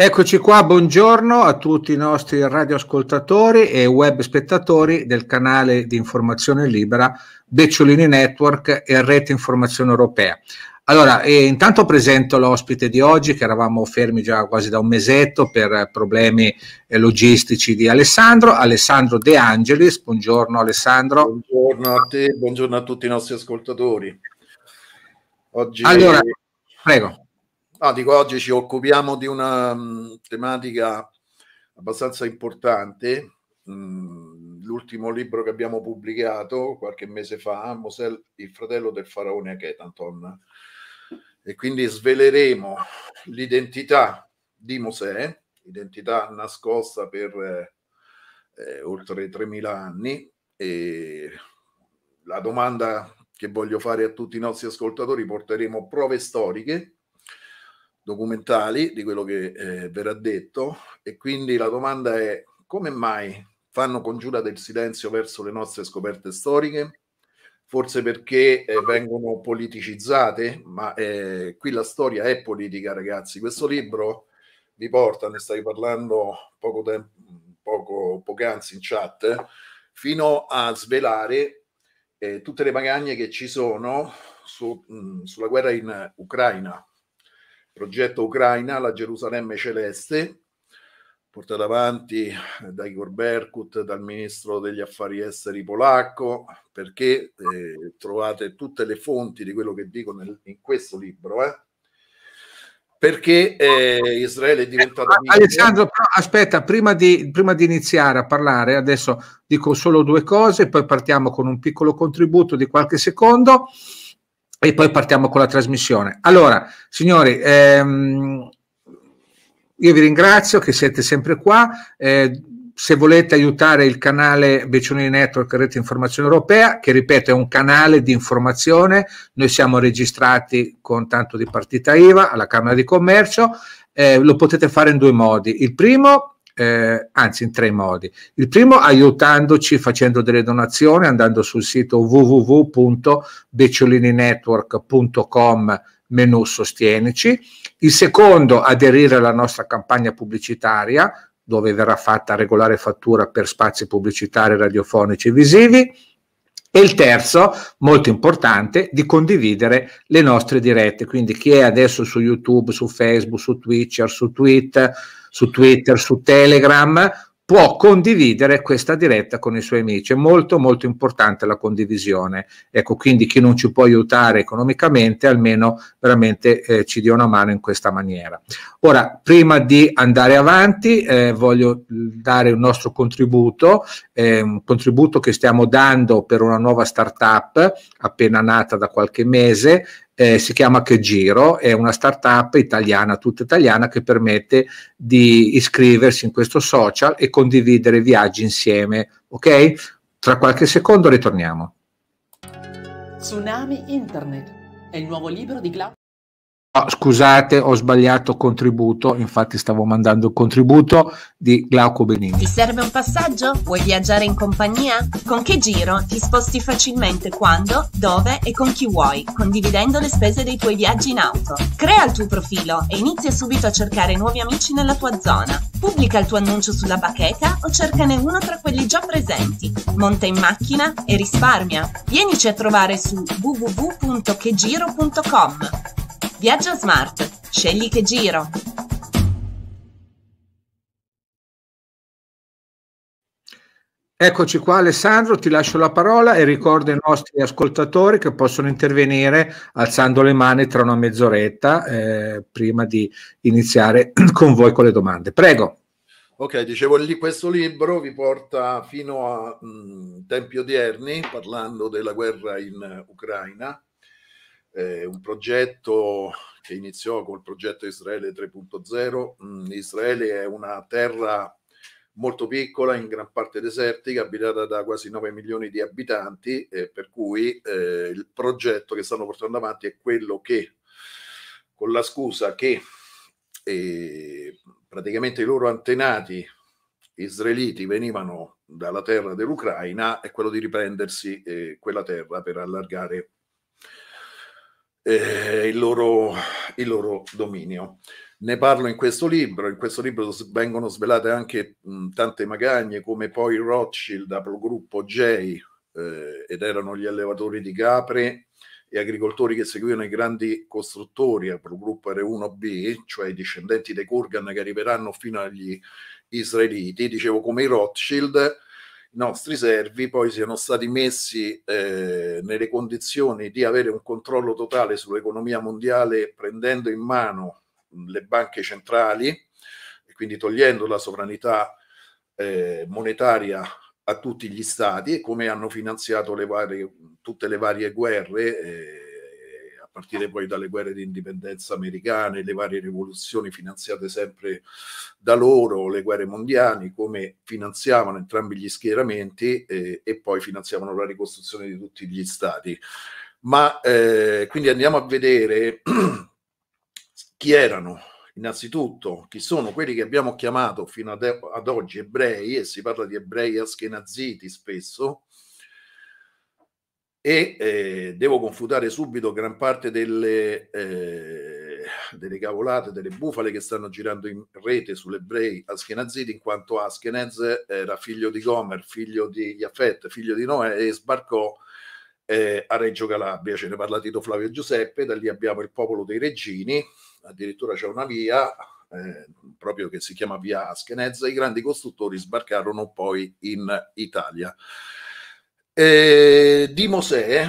Eccoci qua, buongiorno a tutti i nostri radioascoltatori e web spettatori del canale di informazione libera Becciolini Network e Rete Informazione Europea. Allora, eh, intanto presento l'ospite di oggi che eravamo fermi già quasi da un mesetto per problemi eh, logistici di Alessandro, Alessandro De Angelis. Buongiorno Alessandro. Buongiorno a te, buongiorno a tutti i nostri ascoltatori. Oggi allora, prego. No, ah, dico, oggi ci occupiamo di una mm, tematica abbastanza importante. Mm, l'ultimo libro che abbiamo pubblicato qualche mese fa, Mosè, il fratello del faraone Aketanton. E quindi sveleremo l'identità di Mosè, identità nascosta per eh, eh oltre 3.000 anni. E la domanda che voglio fare a tutti i nostri ascoltatori, porteremo prove storiche documentali di quello che eh, verrà detto e quindi la domanda è come mai fanno congiura del silenzio verso le nostre scoperte storiche? Forse perché eh, vengono politicizzate, ma eh, qui la storia è politica, ragazzi. Questo libro vi porta, ne stai parlando poco tempo, poco, poco anzi in chat, fino a svelare eh, tutte le magagne che ci sono su, mh, mm, sulla guerra in Ucraina progetto Ucraina, la Gerusalemme celeste, portata avanti da Igor Berkut, dal ministro degli affari esteri polacco, perché eh, trovate tutte le fonti di quello che dico nel, in questo libro. Eh? Perché eh, Israele è diventato. Eh, Alessandro, aspetta, prima di, prima di iniziare a parlare, adesso dico solo due cose, poi partiamo con un piccolo contributo di qualche secondo e poi partiamo con la trasmissione. Allora, signori, ehm, io vi ringrazio che siete sempre qua. Eh, se volete aiutare il canale Beccioni Network Rete Informazione Europea, che ripeto è un canale di informazione, noi siamo registrati con tanto di partita IVA alla Camera di Commercio, eh, lo potete fare in due modi. Il primo eh, anzi in tre modi. Il primo aiutandoci facendo delle donazioni, andando sul sito www.beciolininetwork.com menu sostienici. Il secondo, aderire alla nostra campagna pubblicitaria, dove verrà fatta regolare fattura per spazi pubblicitari, radiofonici e visivi e il terzo, molto importante, di condividere le nostre dirette. Quindi chi è adesso su YouTube, su Facebook, su Twitch, su, Tweet, su Twitter, su Telegram, può condividere questa diretta con i suoi amici. È molto molto importante la condivisione. Ecco, quindi chi non ci può aiutare economicamente, almeno veramente eh, ci dia una mano in questa maniera. Ora, prima di andare avanti, eh, voglio mm, dare un nostro contributo, eh, un contributo che stiamo dando per una nuova startup appena nata da qualche mese, eh, si chiama Che Giro, è una startup italiana, tutta italiana, che permette di iscriversi in questo social e condividere viaggi insieme. Ok? Tra qualche secondo ritorniamo. Tsunami Internet è il nuovo libro di Claudio. Ah, scusate, ho sbagliato contributo, infatti stavo mandando il contributo di Glauco Benini. Ti serve un passaggio? Vuoi viaggiare in compagnia? Con che giro ti sposti facilmente quando, dove e con chi vuoi, condividendo le spese dei tuoi viaggi in auto. Crea il tuo profilo e inizia subito a cercare nuovi amici nella tua zona. Pubblica il tuo annuncio sulla bacheca o cercane uno tra quelli già presenti. Monta in macchina e risparmia. Vienici a trovare su www.chegiro.com. Viaggio smart, scegli che giro. Eccoci qua Alessandro, ti lascio la parola e ricordo ai nostri ascoltatori che possono intervenire alzando le mani tra una mezz'oretta eh, prima di iniziare con voi con le domande. Prego. Ok, dicevo lì questo libro vi porta fino a mh, mm, tempi odierni parlando della guerra in Ucraina eh, un progetto che iniziò col progetto Israele 3.0. Mm, Israele è una terra molto piccola, in gran parte desertica, abitata da quasi 9 milioni di abitanti, eh, per cui eh, il progetto che stanno portando avanti è quello che, con la scusa che eh, praticamente i loro antenati israeliti venivano dalla terra dell'Ucraina, è quello di riprendersi eh, quella terra per allargare eh, il, loro, il, loro, dominio. Ne parlo in questo libro, in questo libro vengono svelate anche mh, tante magagne come poi Rothschild aprì il gruppo J eh, ed erano gli allevatori di capre e agricoltori che seguivano i grandi costruttori aprì il gruppo R1B, cioè i discendenti dei Kurgan che arriveranno fino agli israeliti, dicevo come i Rothschild, nostri servi poi siano stati messi eh, nelle condizioni di avere un controllo totale sull'economia mondiale prendendo in mano le banche centrali e quindi togliendo la sovranità eh, monetaria a tutti gli stati e come hanno finanziato le varie, tutte le varie guerre. Eh, partire poi dalle guerre di indipendenza americane, le varie rivoluzioni finanziate sempre da loro, le guerre mondiali, come finanziavano entrambi gli schieramenti eh, e poi finanziavano la ricostruzione di tutti gli stati. Ma eh, quindi andiamo a vedere chi erano innanzitutto chi sono quelli che abbiamo chiamato fino ad, oggi ebrei, e si parla di ebrei aschenaziti spesso, e eh, devo confutare subito gran parte delle, eh, delle, cavolate, delle bufale che stanno girando in rete sull'ebrei askenaziti, in quanto Askenaz era figlio di Gomer, figlio di Jafet, figlio di Noè e sbarcò eh, a Reggio Calabria, ce ne parla Tito Flavio Giuseppe, da lì abbiamo il popolo dei regini, addirittura c'è una via eh, proprio che si chiama via Askenaz, i grandi costruttori sbarcarono poi in Italia. Eh, di Mosè,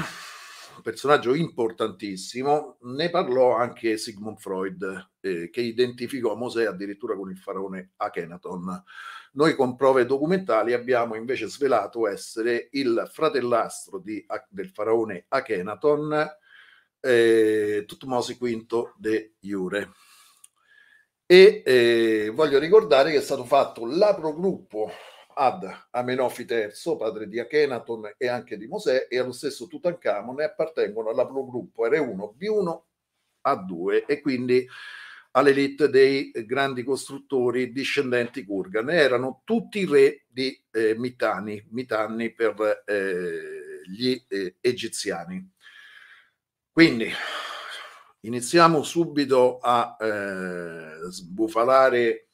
personaggio importantissimo, ne parlò anche Sigmund Freud, eh, che identificò Mosè addirittura con il faraone Akhenaton. Noi con prove documentali abbiamo invece svelato essere il fratellastro di, del faraone Akhenaton, eh, Tutmose V de Iure. E eh, voglio ricordare che è stato fatto l'apro gruppo ad Amenofi III, padre di Akhenaton e anche di Mosè, e allo stesso Tutankhamon e appartengono all'ablogruppo R1, B1, A2 e quindi all'elite dei grandi costruttori discendenti Kurgan. Erano tutti re di eh, Mitanni, Mitanni per eh, gli eh, egiziani. Quindi iniziamo subito a eh, sbufalare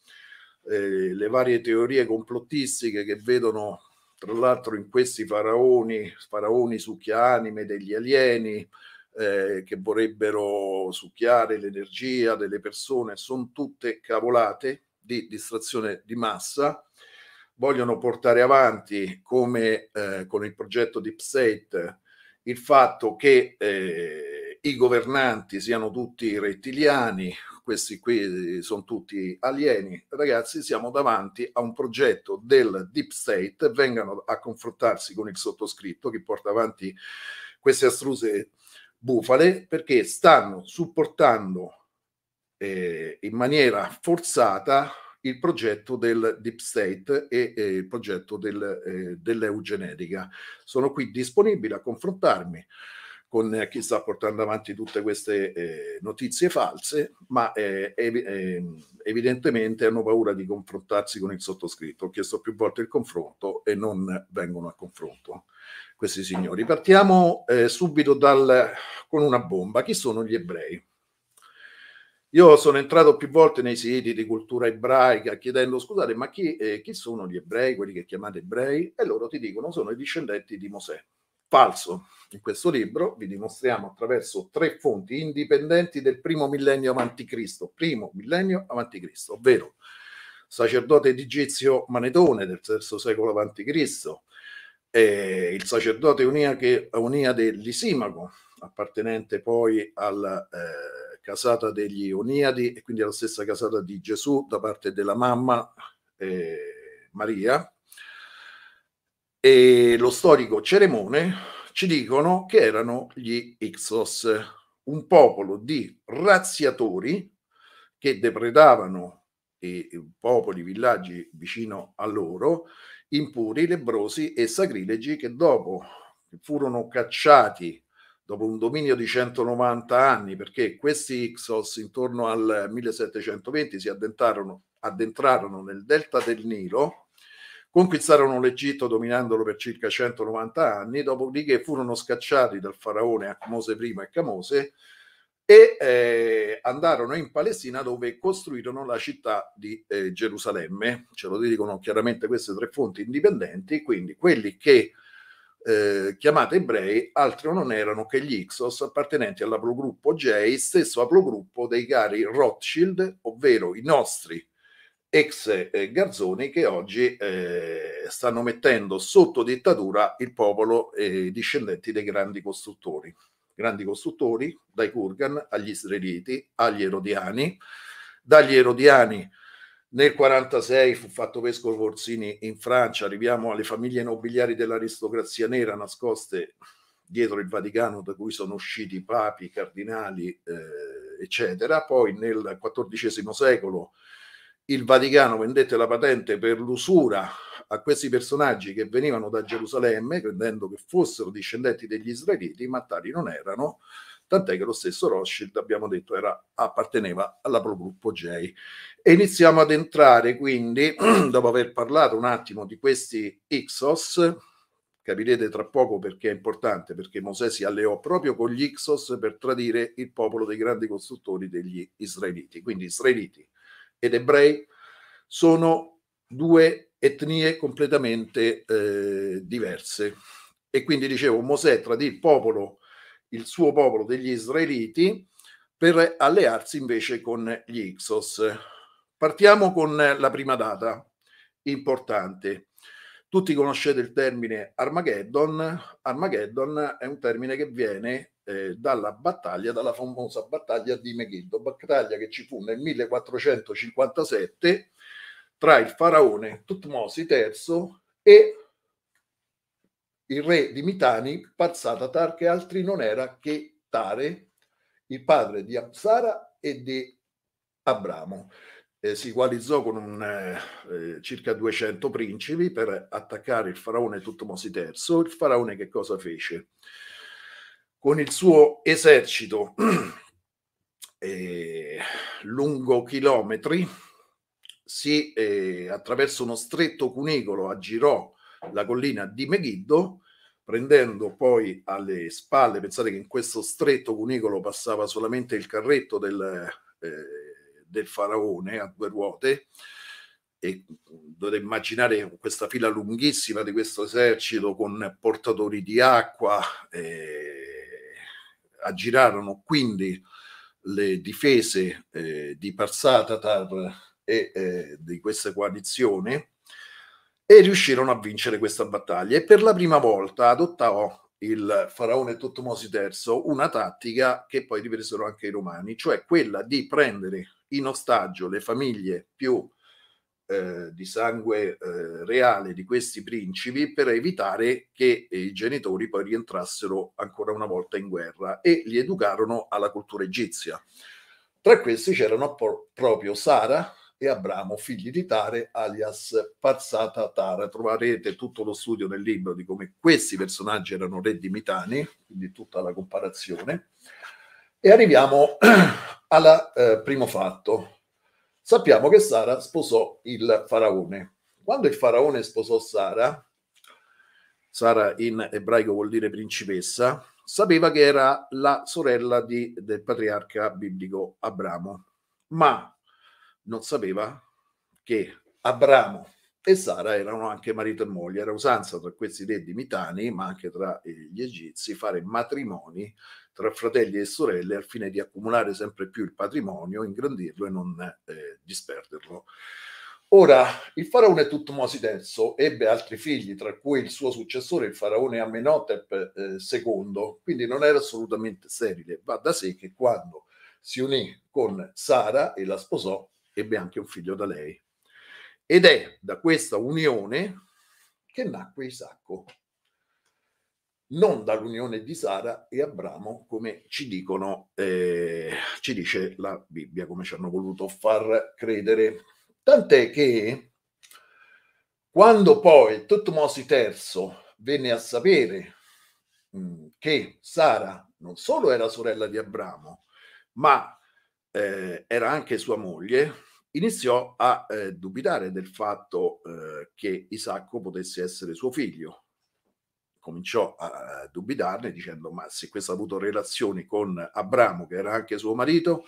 eh, le varie teorie complottistiche che vedono tra l'altro in questi faraoni, faraoni succhianime degli alieni eh, che vorrebbero succhiare l'energia delle persone, sono tutte cavolate di distrazione di massa, vogliono portare avanti come eh, con il progetto Deep State il fatto che eh, i governanti siano tutti rettiliani, questi qui sono tutti alieni. Ragazzi, siamo davanti a un progetto del Deep State, vengano a confrontarsi con il sottoscritto che porta avanti queste astruse bufale perché stanno supportando eh, in maniera forzata il progetto del deep state e, e eh, il progetto del, eh, dell'eugenetica. Sono qui disponibile a confrontarmi con eh, chi sta portando avanti tutte queste eh, notizie false, ma eh, ev- ehm, evidentemente hanno paura di confrontarsi con il sottoscritto. Ho chiesto più volte il confronto e non vengono a confronto questi signori. Partiamo eh, subito dal, con una bomba. Chi sono gli ebrei? Io sono entrato più volte nei siti di cultura ebraica chiedendo scusate, ma chi, eh, chi sono gli ebrei, quelli che chiamate ebrei? E loro ti dicono sono i discendenti di Mosè. Falso. In questo libro vi dimostriamo attraverso tre fonti indipendenti del primo millennio avanti Cristo, primo millennio avanti Cristo, ovvero sacerdote egizio Manetone del terzo secolo a.C., eh, il sacerdote Uniache, Uniade Lisimaco, appartenente poi alla eh, casata degli Oniadi e quindi alla stessa casata di Gesù da parte della mamma eh, Maria, e lo storico Ceremone ci dicono che erano gli Ixos, un popolo di razziatori che depredavano i popoli, i villaggi vicino a loro, impuri, lebrosi e sacrilegi che dopo furono cacciati dopo un dominio di 190 anni, perché questi Ixos intorno al 1720 si addentrarono nel delta del Nilo, Conquistarono l'Egitto dominandolo per circa 190 anni, dopodiché furono scacciati dal faraone Acmose I e Camose e eh, andarono in Palestina dove costruirono la città di eh, Gerusalemme. Ce lo dicono chiaramente queste tre fonti indipendenti, quindi quelli che eh, chiamate ebrei altri non erano che gli Ixos appartenenti all'aplogruppo J, stesso aplogruppo dei cari Rothschild, ovvero i nostri ex eh, garzoni che oggi eh, stanno mettendo sotto dittatura il popolo e i discendenti dei grandi costruttori. Grandi costruttori, dai Kurgan agli israeliti, agli erodiani, dagli erodiani nel 1946 fu fatto vescovo Orsini in Francia, arriviamo alle famiglie nobiliari dell'aristocrazia nera nascoste dietro il Vaticano da cui sono usciti papi, cardinali, eh, eccetera. Poi nel XIV secolo il Vaticano vendette la patente per l'usura a questi personaggi che venivano da Gerusalemme, credendo che fossero discendenti degli israeliti, ma tali non erano, tant'è che lo stesso Rothschild, abbiamo detto, era, apparteneva alla J. E iniziamo ad entrare quindi, dopo aver parlato un attimo di questi Ixos, capirete tra poco perché è importante, perché Mosè si alleò proprio con gli Ixos per tradire il popolo dei grandi costruttori degli israeliti, quindi israeliti, ed ebrei sono due etnie completamente eh, diverse. E quindi dicevo, Mosè tradì il popolo, il suo popolo degli israeliti, per allearsi invece con gli Ixos. Partiamo con la prima data importante, tutti conoscete il termine Armageddon. Armageddon è un termine che viene eh, dalla battaglia, dalla famosa battaglia di Megiddo, battaglia che ci fu nel 1457 tra il faraone Tutmosi III e il re di Mitani, Parzatatar, che altri non era che Tare, il padre di Apsara e di Abramo eh, si coalizzò con un, eh, circa 200 principi per attaccare il faraone Tutmosi III. Il faraone che cosa fece? Con il suo esercito eh, lungo chilometri, si, eh, attraverso uno stretto cunicolo aggirò la collina di Megiddo, prendendo poi alle spalle, pensate che in questo stretto cunicolo passava solamente il carretto del, eh, del faraone a due ruote e mm, dovete immaginare questa fila lunghissima di questo esercito con portatori di acqua eh, aggirarono quindi le difese eh, di Parsatatar e eh, di questa coalizione e riuscirono a vincere questa battaglia e per la prima volta adottò il faraone Totmosi III una tattica che poi ripresero anche i romani, cioè quella di prendere in ostaggio le famiglie più eh, di sangue eh, reale di questi principi per evitare che i genitori poi rientrassero ancora una volta in guerra e li educarono alla cultura egizia. Tra questi c'erano por- proprio Sara e Abramo, figli di Tare, alias Pazzata Tara. Troverete tutto lo studio nel libro di come questi personaggi erano re di Mitani, quindi tutta la comparazione. E arriviamo al eh, primo fatto. Sappiamo che Sara sposò il faraone. Quando il faraone sposò Sara, Sara in ebraico vuol dire principessa, sapeva che era la sorella di, del patriarca biblico Abramo, ma non sapeva che Abramo e Sara erano anche marito e moglie. Era usanza tra questi re dimitani, ma anche tra gli egizi, fare matrimoni tra fratelli e sorelle al fine di accumulare sempre più il patrimonio, ingrandirlo e non eh, disperderlo. Ora, il faraone Tutmosi Tutmoside ebbe altri figli, tra cui il suo successore, il faraone Amenhotep eh, II, quindi non era assolutamente sterile. Va da sé che quando si unì con Sara e la sposò, ebbe anche un figlio da lei. Ed è da questa unione che nacque Isacco, non dall'unione di Sara e Abramo, come ci dicono, eh, ci dice la Bibbia, come ci hanno voluto far credere. Tant'è che quando poi Tutmosi III venne a sapere mh, mm, che Sara non solo era sorella di Abramo, ma eh, era anche sua moglie, iniziò a eh, dubitare del fatto eh, che Isacco potesse essere suo figlio cominciò a dubitarne dicendo ma se questo ha avuto relazioni con Abramo che era anche suo marito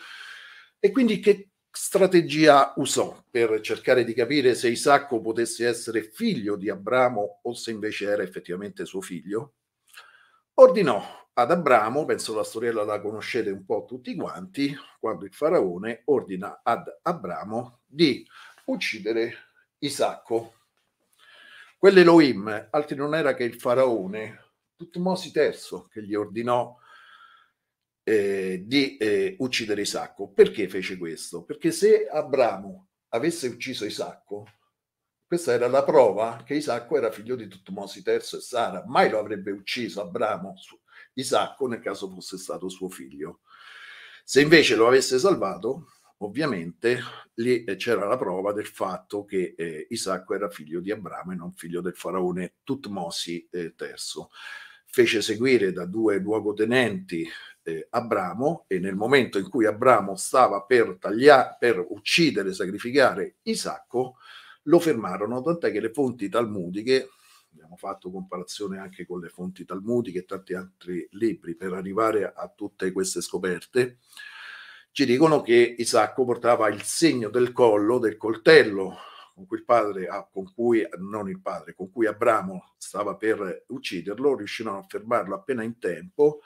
e quindi che strategia usò per cercare di capire se Isacco potesse essere figlio di Abramo o se invece era effettivamente suo figlio ordinò ad Abramo, penso la storiella la conoscete un po' tutti quanti, quando il faraone ordina ad Abramo di uccidere Isacco Quell'Elohim altri non era che il faraone Tutmosi III che gli ordinò eh, di eh, uccidere Isacco. Perché fece questo? Perché se Abramo avesse ucciso Isacco, questa era la prova che Isacco era figlio di Tutmosi III e Sara, mai lo avrebbe ucciso Abramo, Isacco, nel caso fosse stato suo figlio. Se invece lo avesse salvato, Ovviamente lì eh, c'era la prova del fatto che eh, Isacco era figlio di Abramo e non figlio del faraone Tutmosi eh, III. Fece seguire da due luogotenenti eh, Abramo e nel momento in cui Abramo stava per, tagliare, per uccidere, sacrificare Isacco, lo fermarono, tant'è che le fonti talmudiche abbiamo fatto comparazione anche con le fonti talmudiche e tanti altri libri per arrivare a tutte queste scoperte ci dicono che Isacco portava il segno del collo del coltello con cui il padre, ah, con cui, non il padre, con cui Abramo stava per ucciderlo, riuscirono a fermarlo appena in tempo.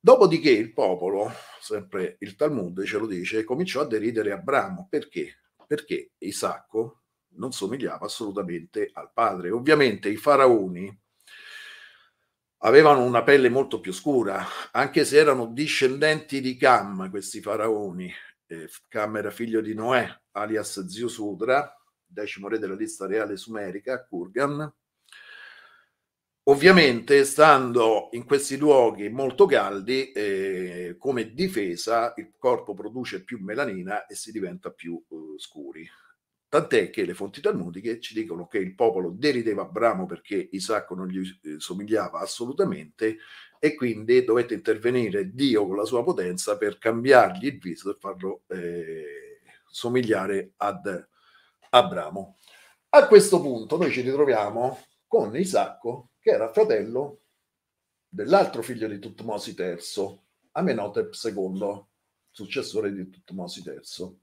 Dopodiché il popolo, sempre il Talmud ce lo dice, cominciò a deridere Abramo. Perché? Perché Isacco non somigliava assolutamente al padre. Ovviamente i faraoni, avevano una pelle molto più scura, anche se erano discendenti di Cam, questi faraoni. Cam era figlio di Noè, alias Zio Udra, decimo re della lista reale sumerica, Kurgan. Ovviamente, stando in questi luoghi molto caldi, eh, come difesa il corpo produce più melanina e si diventa più eh, scuri. Tant'è che le fonti talmudiche ci dicono che il popolo derideva Abramo perché Isacco non gli eh, somigliava assolutamente e quindi dovette intervenire Dio con la sua potenza per cambiargli il viso e farlo eh, somigliare ad Abramo. A questo punto noi ci ritroviamo con Isacco che era fratello dell'altro figlio di Tutmosi III, Amenhotep II, successore di Tutmosi III.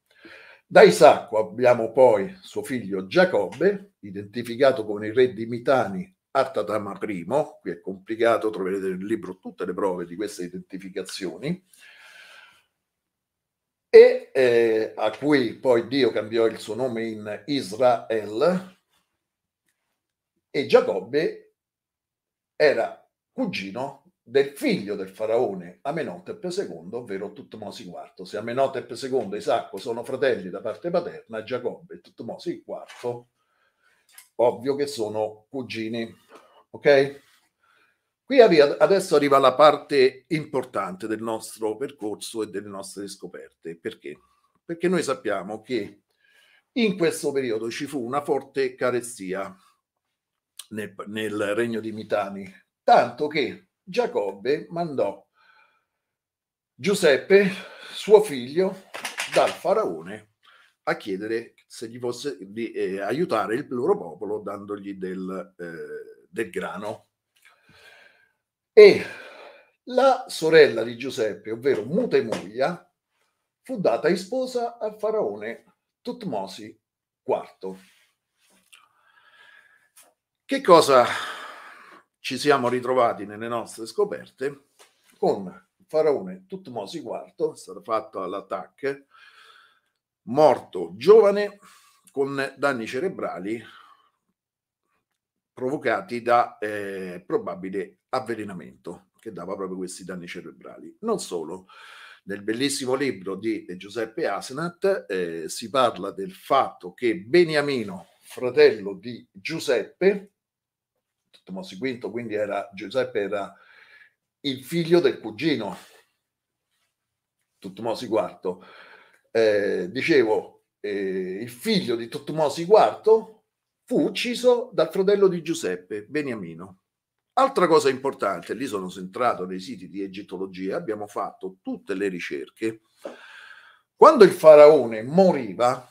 Da Isacco abbiamo poi suo figlio Giacobbe, identificato con il re di Mitani Artatama I, qui è complicato, troverete nel libro tutte le prove di queste identificazioni, e eh, a cui poi Dio cambiò il suo nome in Israel, e Giacobbe era cugino del figlio del faraone Amenhotep II, ovvero Tutmosi IV. Se Amenhotep II e Isacco sono fratelli da parte paterna, Giacobbe e Tutmosi IV, ovvio che sono cugini. Ok? Qui adesso arriva la parte importante del nostro percorso e delle nostre scoperte. Perché? Perché noi sappiamo che in questo periodo ci fu una forte carestia nel, nel regno di Mitani, tanto che Giacobbe mandò Giuseppe, suo figlio, dal faraone a chiedere se gli fosse di eh, aiutare il loro popolo dandogli del, eh, del grano. E la sorella di Giuseppe, ovvero Muta e Moglia, fu data in sposa al faraone Tutmosi IV. Che cosa ci siamo ritrovati nelle nostre scoperte con il faraone Tutmosi IV, stato fatto all'attacco, morto giovane con danni cerebrali provocati da eh, probabile avvelenamento che dava proprio questi danni cerebrali. Non solo, nel bellissimo libro di Giuseppe Asenat eh, si parla del fatto che Beniamino, fratello di Giuseppe, Tommaso V, quindi era, Giuseppe era il figlio del cugino, Tutmosi IV. Eh, dicevo, eh, il figlio di Tutmosi IV fu ucciso dal fratello di Giuseppe, Beniamino. Altra cosa importante, lì sono centrato nei siti di egittologia, abbiamo fatto tutte le ricerche. Quando il faraone moriva,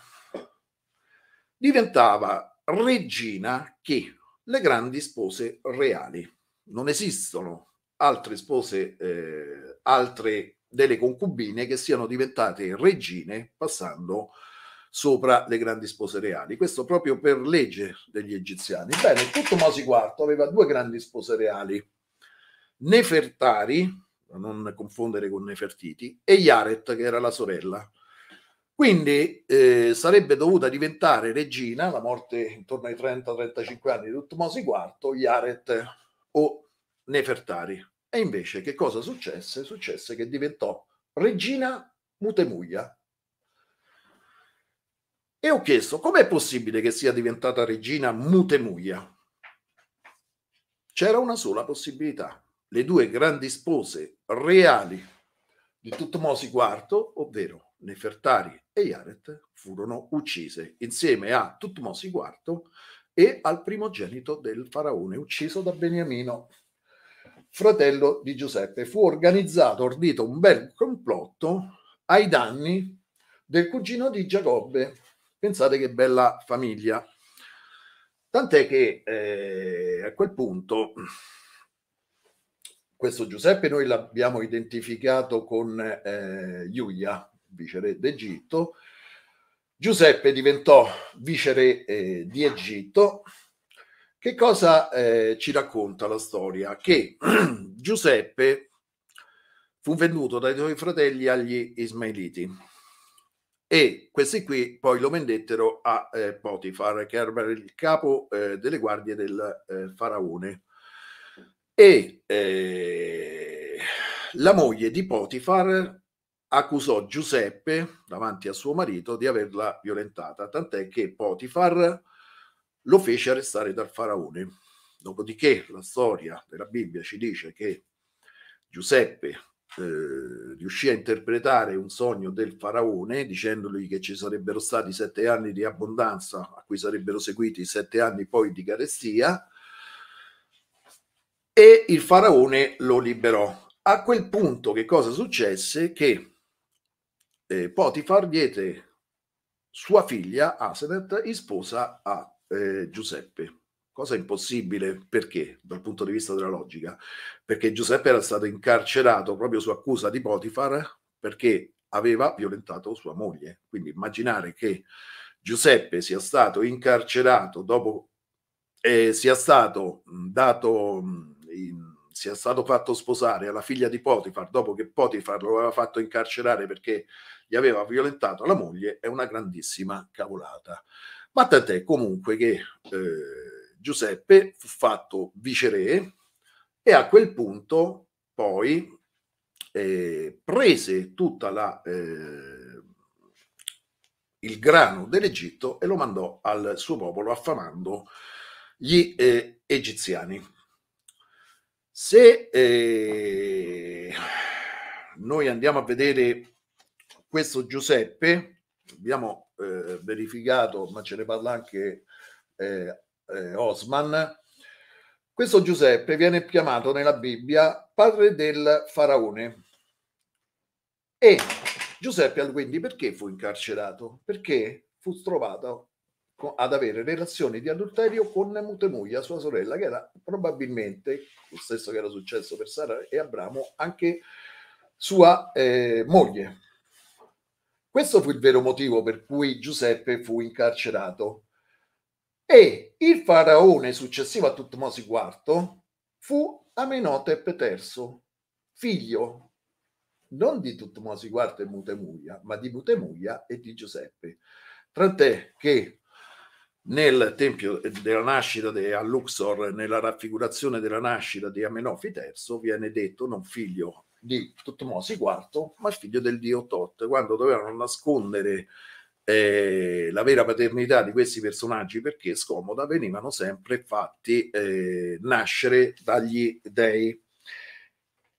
diventava regina chi? le grandi spose reali. Non esistono altre spose, eh, altre delle concubine che siano diventate regine passando sopra le grandi spose reali. Questo proprio per legge degli egiziani. Bene, tutto Mosi IV aveva due grandi spose reali, Nefertari, da non confondere con Nefertiti, e Yaret, che era la sorella. Quindi eh, sarebbe dovuta diventare regina, la morte intorno ai 30-35 anni di Tutmosi IV, Yaret o Nefertari. E invece che cosa successe? Successe che diventò regina Mutemuglia. E ho chiesto, com'è possibile che sia diventata regina Mutemuglia? C'era una sola possibilità. Le due grandi spose reali di Tutmosi IV, ovvero Nefertari e Yaret furono uccise insieme a Tutmosi IV e al primogenito del faraone ucciso da Beniamino, fratello di Giuseppe. Fu organizzato, ordito un bel complotto ai danni del cugino di Giacobbe. Pensate che bella famiglia. Tant'è che eh, a quel punto questo Giuseppe noi l'abbiamo identificato con eh, Iulia, viceré d'Egitto, Giuseppe diventò viceré eh, di Egitto. Che cosa eh, ci racconta la storia? Che Giuseppe fu venduto dai suoi fratelli agli Ismailiti e questi qui poi lo vendettero a eh, Potifar, che era il capo eh, delle guardie del eh, faraone. E eh, la moglie di Potifar accusò Giuseppe davanti a suo marito di averla violentata, tant'è che Potifar lo fece arrestare dal faraone. Dopodiché la storia della Bibbia ci dice che Giuseppe eh, riuscì a interpretare un sogno del faraone dicendogli che ci sarebbero stati sette anni di abbondanza a cui sarebbero seguiti sette anni poi di carestia e il faraone lo liberò. A quel punto che cosa successe? Che eh, Potifar diede sua figlia Asenet in sposa a eh, Giuseppe. Cosa impossibile perché, dal punto di vista della logica? Perché Giuseppe era stato incarcerato proprio su accusa di Potifar perché aveva violentato sua moglie. Quindi immaginare che Giuseppe sia stato incarcerato dopo eh, sia stato dato in, sia stato fatto sposare alla figlia di Potifar dopo che Potifar lo aveva fatto incarcerare perché gli aveva violentato la moglie è una grandissima cavolata. Ma tant'è comunque che eh, Giuseppe fu fatto viceré e a quel punto poi eh, prese tutto Eh, il grano dell'Egitto e lo mandò al suo popolo affamando gli eh, egiziani. Se eh, noi andiamo a vedere questo Giuseppe, abbiamo eh, verificato, ma ce ne parla anche eh, eh, Osman, questo Giuseppe viene chiamato nella Bibbia padre del faraone. E Giuseppe quindi perché fu incarcerato? Perché fu trovato ad avere relazioni di adulterio con Mutemuglia, sua sorella, che era probabilmente, lo stesso che era successo per Sara e Abramo, anche sua eh, moglie. Questo fu il vero motivo per cui Giuseppe fu incarcerato. E il faraone successivo a Tutmosi IV fu Amenhotep III, figlio non di Tutmosi IV e Mutemuglia, ma di Mutemuglia e di Giuseppe. Tant'è che nel tempio della nascita di Luxor, nella raffigurazione della nascita di Amenofi III, viene detto non figlio di Tutmosi IV, ma figlio del dio Tot, quando dovevano nascondere eh, la vera paternità di questi personaggi perché scomoda venivano sempre fatti eh, nascere dagli dei.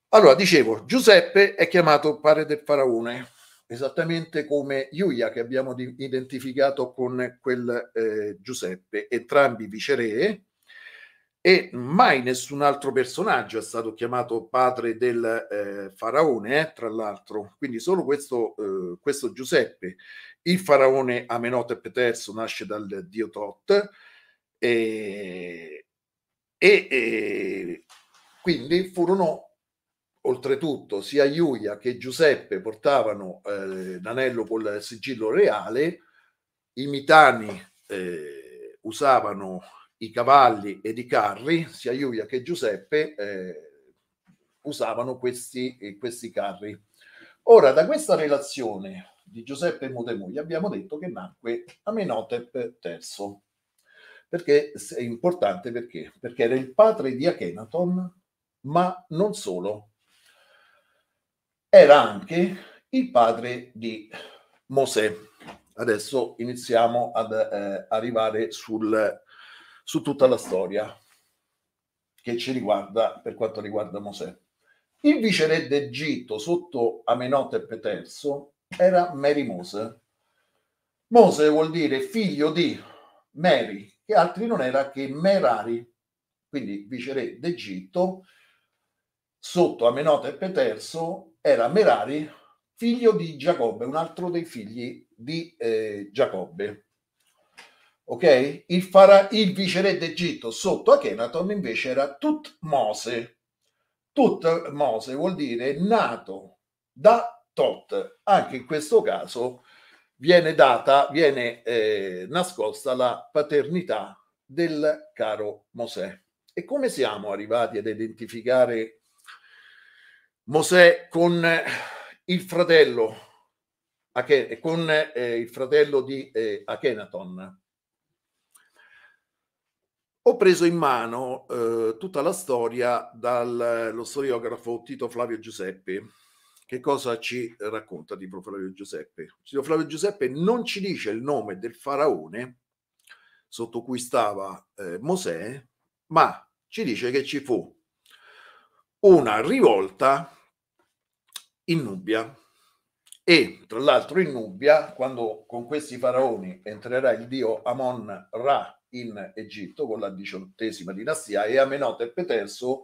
Allora, dicevo, Giuseppe è chiamato padre del faraone, esattamente come Iulia che abbiamo di- identificato con quel eh, Giuseppe, entrambi viceré, e mai nessun altro personaggio è stato chiamato padre del eh, faraone, eh, tra l'altro, quindi solo questo, eh, questo Giuseppe. Il faraone Amenhotep III nasce dal dio Tot e, e, e quindi furono oltretutto sia Iuia che Giuseppe portavano eh, l'anello col sigillo reale, i mitani eh, usavano i cavalli ed i carri, sia Iuia che Giuseppe eh, usavano questi, eh, questi carri. Ora, da questa relazione di Giuseppe Mutemuglia abbiamo detto che nacque Amenhotep III. Perché è importante perché? Perché era il padre di Akhenaton, ma non solo, era anche il padre di Mosè. Adesso iniziamo ad eh, arrivare sul, su tutta la storia che ci riguarda per quanto riguarda Mosè. Il viceré d'Egitto sotto Amenhotep Peterso era Mary Mose. Mose vuol dire figlio di Mary, che altri non era che Merari, quindi viceré d'Egitto sotto Amenhotep Peterso era Merari, figlio di Giacobbe, un altro dei figli di eh, Giacobbe. Ok? Il, fara- il viceré d'Egitto sotto Akhenaton invece era Tutmose. Tutmose vuol dire nato da Tot. Anche in questo caso viene data, viene eh, nascosta la paternità del caro Mosè. E come siamo arrivati ad identificare Mosè con eh, il fratello, eh, con eh, il fratello di Achenaton. Ho preso in mano eh, tutta la storia dallo storiografo Tito Flavio Giuseppe. Che cosa ci racconta Tito Flavio Giuseppe? Tito Flavio Giuseppe non ci dice il nome del faraone sotto cui stava eh, Mosè, ma ci dice che ci fu una rivolta in Nubia. E tra l'altro in Nubia, quando con questi faraoni entrerà il dio Amon Ra in Egitto con la diciottesima dinastia e Amenhotep III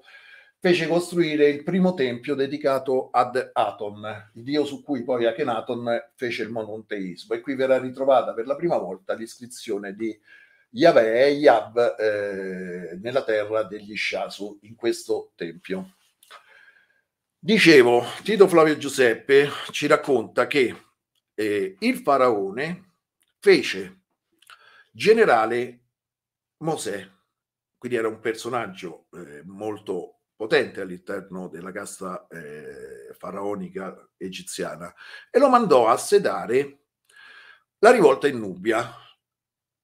fece costruire il primo tempio dedicato ad Aton, il dio su cui poi Akhenaton fece il monoteismo. E qui verrà ritrovata per la prima volta l'iscrizione di Yahweh e Yab eh, nella terra degli Shasu in questo tempio. Dicevo, Tito Flavio Giuseppe ci racconta che eh, il faraone fece generale Mosè, quindi era un personaggio eh, molto potente all'interno della casta eh, faraonica egiziana e lo mandò a sedare la rivolta in Nubia.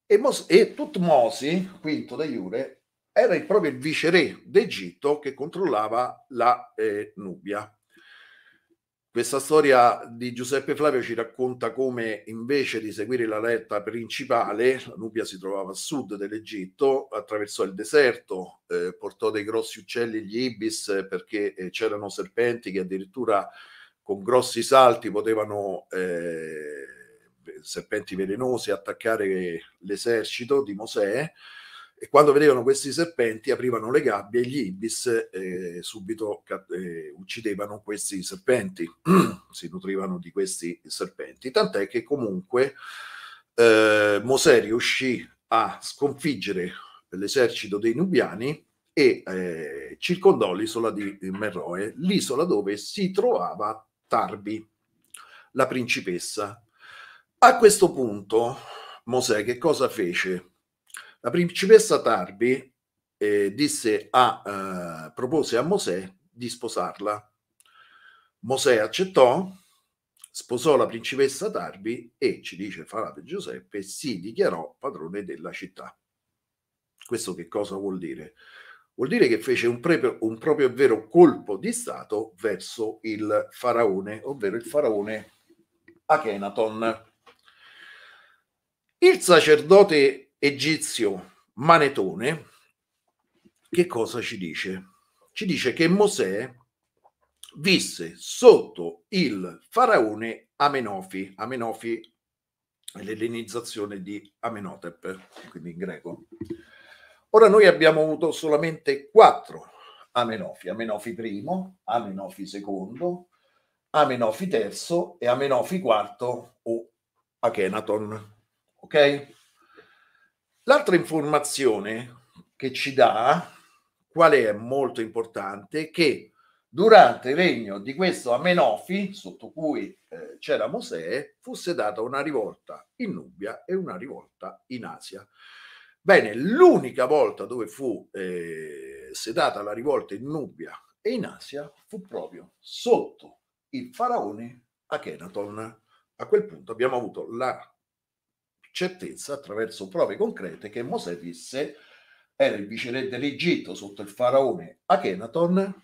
E, Mos- e Tutmosi, quinto da Iure, era proprio il viceré d'Egitto che controllava la eh, Nubia. Questa storia di Giuseppe Flavio ci racconta come invece di seguire la retta principale, la Nubia si trovava a sud dell'Egitto, attraversò il deserto, eh, portò dei grossi uccelli, gli ibis, perché eh, c'erano serpenti che addirittura con grossi salti potevano, eh, serpenti velenosi, attaccare l'esercito di Mosè e quando vedevano questi serpenti aprivano le gabbie e gli ibis eh, subito eh, uccidevano questi serpenti, si nutrivano di questi serpenti, tant'è che comunque eh, Mosè riuscì a sconfiggere l'esercito dei nubiani e eh, circondò l'isola di Merroe, l'isola dove si trovava Tarbi, la principessa. A questo punto Mosè che cosa fece? La principessa Tarbi eh, disse a, eh, propose a Mosè di sposarla. Mosè accettò, sposò la principessa Tarbi e, ci dice Farate Giuseppe, si dichiarò padrone della città. Questo che cosa vuol dire? Vuol dire che fece un, pre- un proprio e vero colpo di Stato verso il faraone, ovvero il faraone Achenaton. Il sacerdote egizio Manetone, che cosa ci dice? Ci dice che Mosè visse sotto il faraone Amenofi, Amenofi è l'ellenizzazione di Amenhotep, quindi in greco. Ora noi abbiamo avuto solamente quattro Amenofi, Amenofi I, Amenofi II, Amenofi III e Amenofi IV o Akhenaton. Ok? L'altra informazione che ci dà, quale è molto importante, che durante il regno di questo Amenofi, sotto cui eh, c'era Mosè, fu sedata una rivolta in Nubia e una rivolta in Asia. Bene, l'unica volta dove fu eh, sedata la rivolta in Nubia e in Asia fu proprio sotto il faraone Akhenaton. A quel punto abbiamo avuto la certezza attraverso prove concrete che Mosè disse era il viceré dell'Egitto sotto il faraone Akhenaton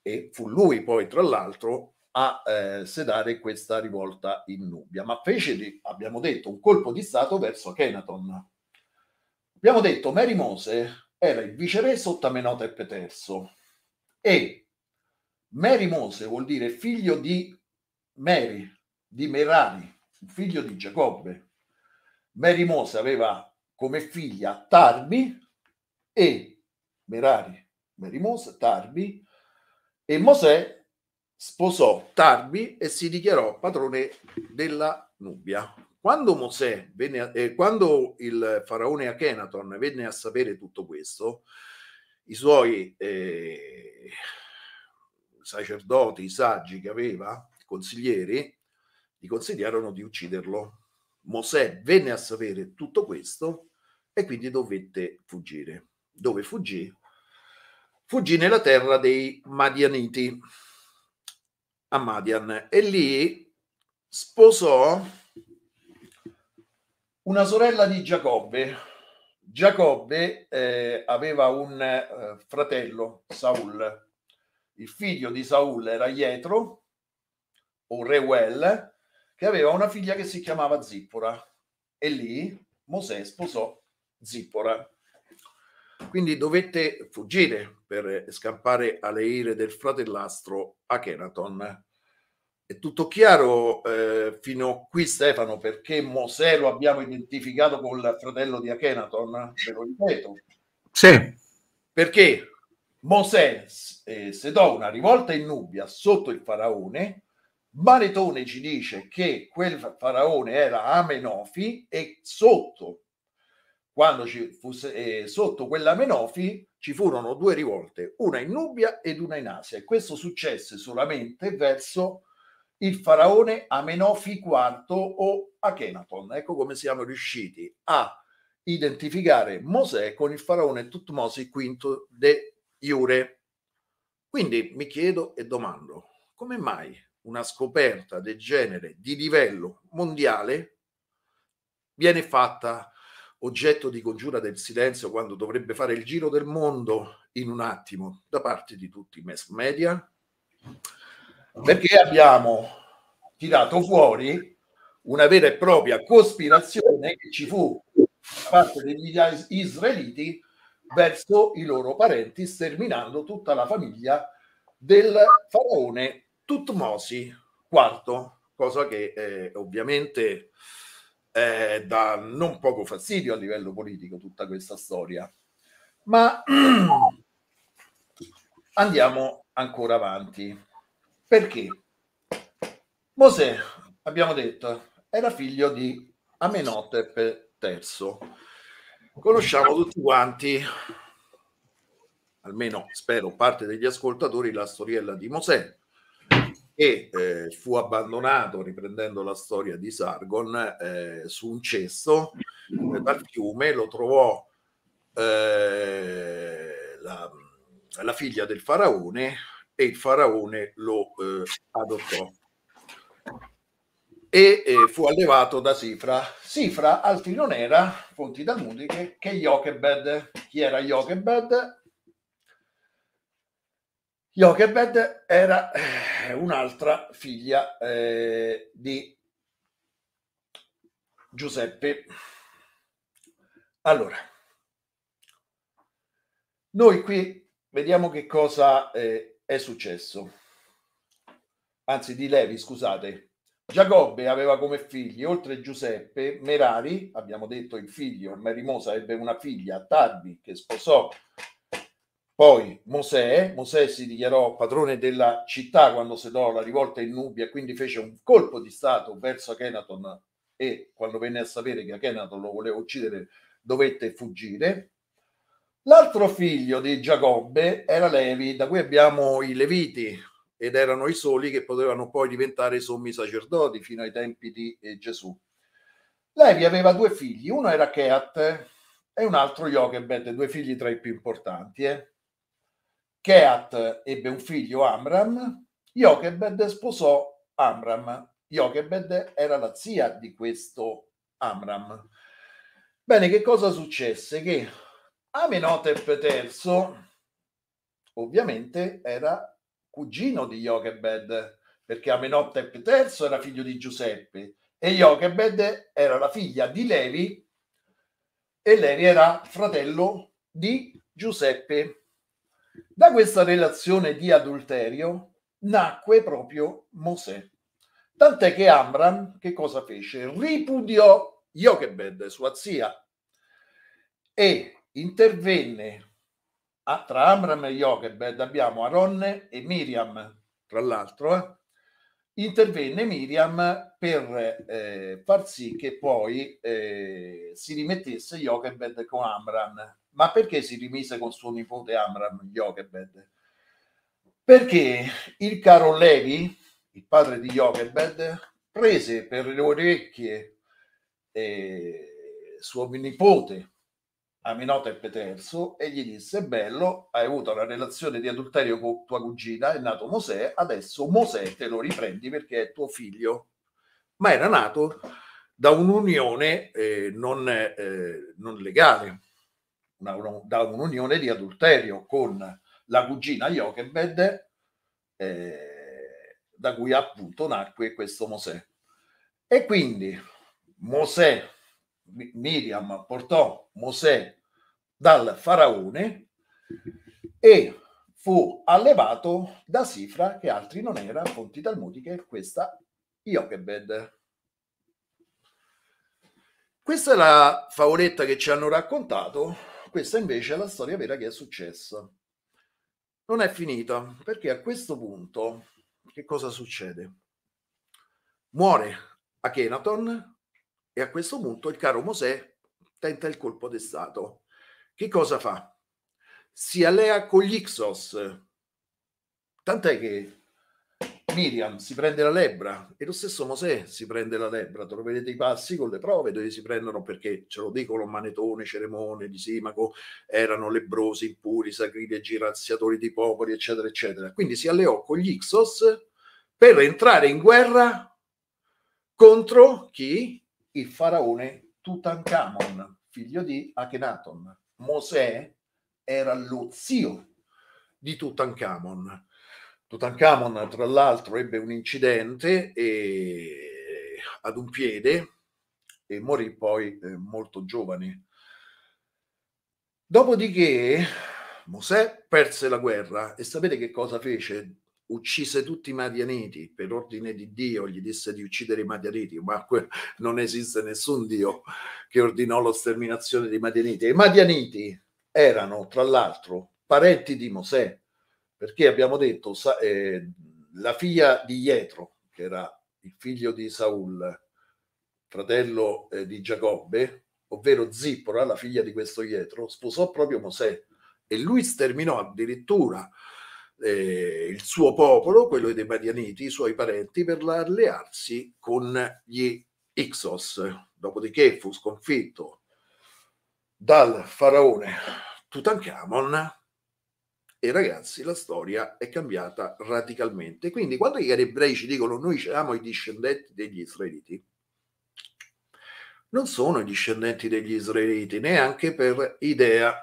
e fu lui poi tra l'altro a eh, sedare questa rivolta in Nubia, ma fece, abbiamo detto, un colpo di Stato verso Akhenaton. Abbiamo detto Mary Mose era il viceré sotto Amenhotep III e Mary Mose vuol dire figlio di Mary, di Merari, figlio di Giacobbe. Mary Mose aveva come figlia Tarbi e Merari, Mary Mose, Tarbi e Mosè sposò Tarbi e si dichiarò padrone della Nubia. Quando Mosè venne a, eh, quando il faraone Achenaton venne a sapere tutto questo, i suoi eh, sacerdoti, saggi che aveva, consiglieri, gli consigliarono di ucciderlo Mosè venne a sapere tutto questo e quindi dovette fuggire. Dove fuggì? Fuggì nella terra dei Madianiti, a Madian, e lì sposò una sorella di Giacobbe. Giacobbe eh, aveva un eh, fratello, Saul. Il figlio di Saul era Ietro, o Reuel, che aveva una figlia che si chiamava Zippora e lì Mosè sposò Zippora. Quindi dovette fuggire per scappare alle ire del fratellastro Akhenaton. È tutto chiaro eh, fino a qui, Stefano, perché Mosè lo abbiamo identificato col fratello di Akhenaton? Ve lo ripeto. Sì. Perché Mosè eh, sedò una rivolta in Nubia sotto il faraone Maretone ci dice che quel faraone era Amenofi e sotto, quando ci fu, eh, sotto quell'Amenofi ci furono due rivolte, una in Nubia ed una in Asia. E questo successe solamente verso il faraone Amenofi IV o Akhenaton. Ecco come siamo riusciti a identificare Mosè con il faraone Tutmosi V de Iure. Quindi mi chiedo e domando, come mai una scoperta del genere di livello mondiale viene fatta oggetto di congiura del silenzio quando dovrebbe fare il giro del mondo in un attimo da parte di tutti i mass media perché abbiamo tirato fuori una vera e propria cospirazione che ci fu da parte degli israeliti verso i loro parenti sterminando tutta la famiglia del faraone Tutmosi IV, cosa che eh, ovviamente eh, dà non poco fastidio a livello politico tutta questa storia. Ma andiamo ancora avanti. Perché Mosè, abbiamo detto, era figlio di Amenhotep III. Conosciamo tutti quanti, almeno spero parte degli ascoltatori, la storiella di Mosè, che eh, fu abbandonato, riprendendo la storia di Sargon, eh, su un cesto eh, dal fiume, lo trovò eh, la, la, figlia del faraone e il faraone lo eh, adottò. E eh, fu allevato da Sifra. Sifra altri non era, fonti talmudiche, che Jochebed. Chi era Jochebed? Jochebed era eh, un'altra figlia eh, di Giuseppe. Allora, noi qui vediamo che cosa eh, è successo. Anzi, di Levi, scusate. Giacobbe aveva come figli, oltre Giuseppe, Merari, abbiamo detto il figlio, Merimosa ebbe una figlia, Tarbi, che sposò poi Mosè, Mosè si dichiarò padrone della città quando sedò la rivolta in Nubia, quindi fece un colpo di Stato verso Akhenaton e quando venne a sapere che Akhenaton lo voleva uccidere dovette fuggire. L'altro figlio di Giacobbe era Levi, da cui abbiamo i Leviti, ed erano i soli che potevano poi diventare sommi sacerdoti fino ai tempi di eh, Gesù. Levi aveva due figli, uno era Keat e un altro Jochebed, due figli tra i più importanti. Eh? Keat ebbe un figlio Amram, Jochebed sposò Amram. Jochebed era la zia di questo Amram. Bene, che cosa successe? Che Amenhotep III ovviamente era cugino di Jochebed, perché Amenhotep III era figlio di Giuseppe e Jochebed era la figlia di Levi e Levi era fratello di Giuseppe. Da questa relazione di adulterio nacque proprio Mosè. Tant'è che Amram che cosa fece? Ripudiò Jochebed, sua zia, e intervenne a, ah, tra Amram e Jochebed abbiamo Aronne e Miriam, tra l'altro, eh? intervenne Miriam per eh, far sì che poi eh, si rimettesse Jochebed con Amram ma perché si rimise con suo nipote Amram Jochebed? Perché il caro Levi, il padre di Jochebed, prese per le orecchie eh, suo nipote Aminotep III e gli disse bello, hai avuto una relazione di adulterio con tua cugina, è nato Mosè, adesso Mosè te lo riprendi perché è tuo figlio. Ma era nato da un'unione eh, non, eh, non legale una, una, da un'unione di adulterio con la cugina Jochebed, eh, da cui appunto nacque questo Mosè. E quindi Mosè, Miriam portò Mosè dal faraone e fu allevato da Sifra, che altri non era, fonti talmudiche, questa Jochebed. Questa è la favoletta che ci hanno raccontato questa invece è la storia vera che è successa. Non è finita, perché a questo punto che cosa succede? Muore Akhenaton e a questo punto il caro Mosè tenta il colpo d'estato. Che cosa fa? Si allea con gli Ixos. Tant'è che Miriam si prende la lebbra e lo stesso Mosè si prende la lebbra. Troverete i passi con le prove dove si prendono perché ce lo dicono Manetone, Ceremone, Simaco, erano lebrosi, impuri, sacrileggi, razziatori di popoli, eccetera, eccetera. Quindi si alleò con gli Ixos per entrare in guerra contro chi? Il faraone Tutankhamon, figlio di Akhenaton. Mosè era lo zio di Tutankhamon Tutankhamon, tra l'altro, ebbe un incidente e... ad un piede e morì poi eh, molto giovane. Dopodiché Mosè perse la guerra e sapete che cosa fece? Uccise tutti i Madianiti per ordine di Dio, gli disse di uccidere i Madianiti, ma non esiste nessun Dio che ordinò lo sterminazione dei Madianiti. I Madianiti erano, tra l'altro, parenti di Mosè, perché abbiamo detto eh, la figlia di Jetro, che era il figlio di Saul, fratello eh, di Giacobbe, ovvero Zippora, la figlia di questo Jetro, sposò proprio Mosè e lui sterminò addirittura eh, il suo popolo, quello dei Madianiti, i suoi parenti, per allearsi con gli Ixos. Dopodiché fu sconfitto dal faraone Tutankhamon e ragazzi, la storia è cambiata radicalmente. Quindi, quando i cari ebrei ci dicono noi siamo i discendenti degli israeliti, non sono i discendenti degli israeliti neanche per idea.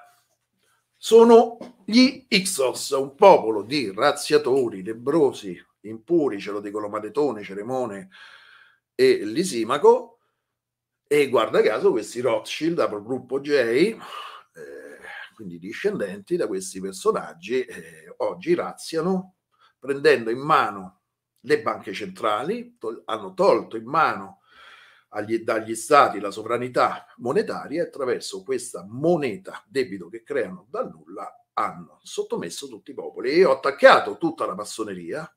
Sono gli Ixos, un popolo di razziatori, lebrosi, impuri, ce lo dicono Madetone, Ceremone e Lisimaco. E guarda caso, questi Rothschild, gruppo J, quindi discendenti da questi personaggi, eh, oggi razziano prendendo in mano le banche centrali, to- hanno tolto in mano agli, dagli stati la sovranità monetaria e attraverso questa moneta debito che creano dal nulla hanno sottomesso tutti i popoli. E io ho attaccato tutta la massoneria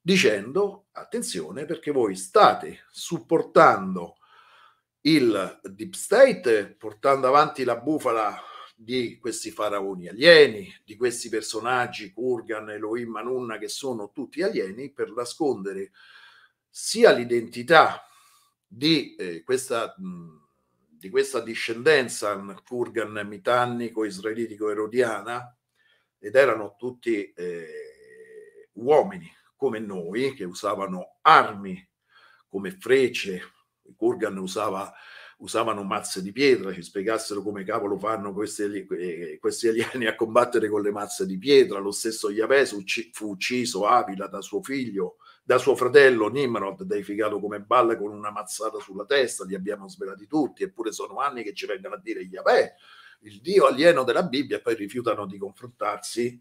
dicendo attenzione perché voi state supportando il deep state portando avanti la bufala di questi faraoni alieni, di questi personaggi, Kurgan, Elohim, Manunna, che sono tutti alieni, per nascondere sia l'identità di, eh, questa, mh, di questa discendenza Kurgan mitannico, israelitico, erodiana, ed erano tutti eh, uomini come noi, che usavano armi come frecce, Kurgan usava usavano mazze di pietra, ci spiegassero come cavolo fanno questi, eh, questi alieni a combattere con le mazze di pietra. Lo stesso Iavese fu ucciso Avila da suo figlio, da suo fratello Nimrod, deificato come balle con una mazzata sulla testa, li abbiamo svelati tutti, eppure sono anni che ci vengono a dire Iavè, il dio alieno della Bibbia, e poi rifiutano di confrontarsi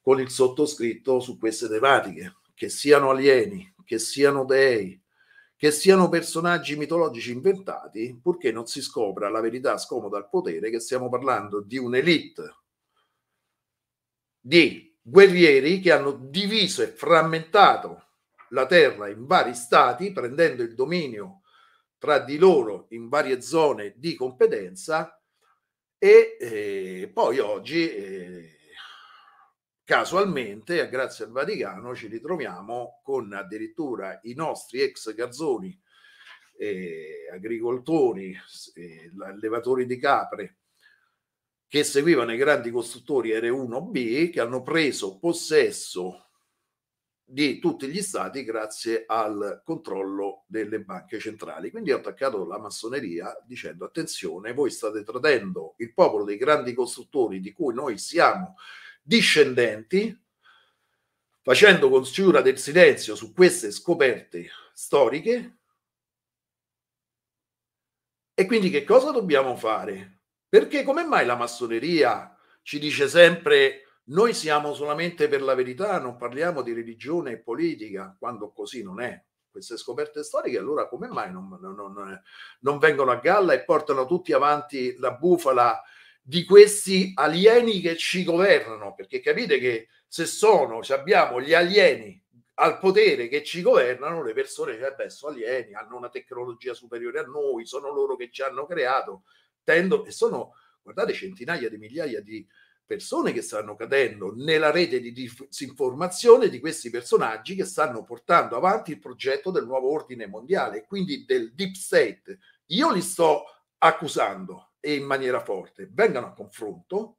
con il sottoscritto su queste tematiche, che siano alieni, che siano dei, che siano personaggi mitologici inventati, purché non si scopra la verità scomoda al potere che stiamo parlando di un'elite di guerrieri che hanno diviso e frammentato la terra in vari stati, prendendo il dominio tra di loro in varie zone di competenza e eh, poi oggi eh, casualmente, eh, grazie al Vaticano, ci ritroviamo con addirittura i nostri ex garzoni, eh, agricoltori, eh, allevatori di capre, che seguivano i grandi costruttori R1B, che hanno preso possesso di tutti gli stati grazie al controllo delle banche centrali. Quindi ho attaccato la massoneria dicendo attenzione, voi state tradendo il popolo dei grandi costruttori di cui noi siamo discendenti, facendo congiura del silenzio su queste scoperte storiche. E quindi che cosa dobbiamo fare? Perché come mai la massoneria ci dice sempre noi siamo solamente per la verità, non parliamo di religione e politica, quando così non è? Queste scoperte storiche allora come mai non, non, non, non vengono a galla e portano tutti avanti la bufala di questi alieni che ci governano, perché capite che se sono, se abbiamo gli alieni al potere che ci governano, le persone che cioè, beh, sono alieni, hanno una tecnologia superiore a noi, sono loro che ci hanno creato, tendo, e sono, guardate, centinaia di migliaia di persone che stanno cadendo nella rete di disinformazione di questi personaggi che stanno portando avanti il progetto del nuovo ordine mondiale, quindi del deep state. Io li sto accusando, e in maniera forte. Vengano a confronto,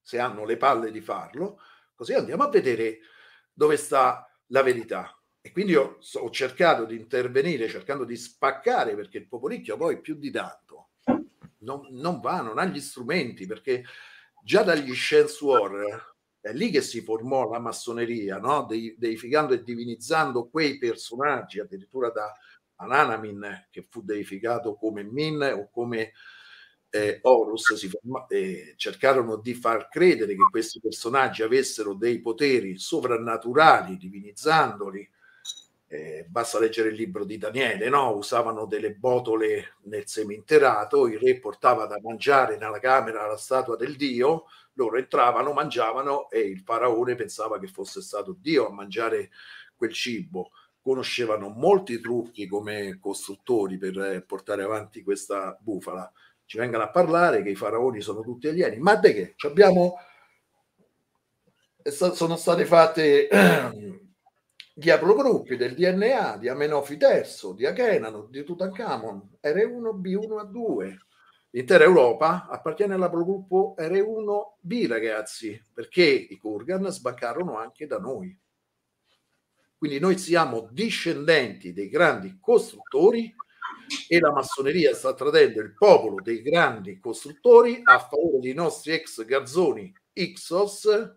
se hanno le palle di farlo, così andiamo a vedere dove sta la verità. E quindi ho, ho cercato di intervenire, cercando di spaccare, perché il popolicchio poi più di tanto non, non va, non ha gli strumenti, perché già dagli Science War è lì che si formò la massoneria, no? Dei, deificando e divinizzando quei personaggi, addirittura da Ananamin, che fu deificato come Min o come eh, Horus si ferma, eh, cercarono di far credere che questi personaggi avessero dei poteri sovrannaturali, divinizzandoli. Eh, basta leggere il libro di Daniele, no? usavano delle botole nel seme il re portava da mangiare nella camera la statua del dio, loro entravano, mangiavano e il faraone pensava che fosse stato Dio a mangiare quel cibo conoscevano molti trucchi come costruttori per eh, portare avanti questa bufala ci vengano a parlare che i faraoni sono tutti alieni, ma de che? Ci abbiamo, eh, sono state fatte di diablogruppi del DNA di Amenofi III, di Achenano, di Tutankhamon, R1B1A2. L'intera Europa appartiene all'aprogruppo R1B, ragazzi, perché i Kurgan sbaccarono anche da noi. Quindi noi siamo discendenti dei grandi costruttori e la massoneria sta tradendo il popolo dei grandi costruttori a favore dei nostri ex garzoni Ixos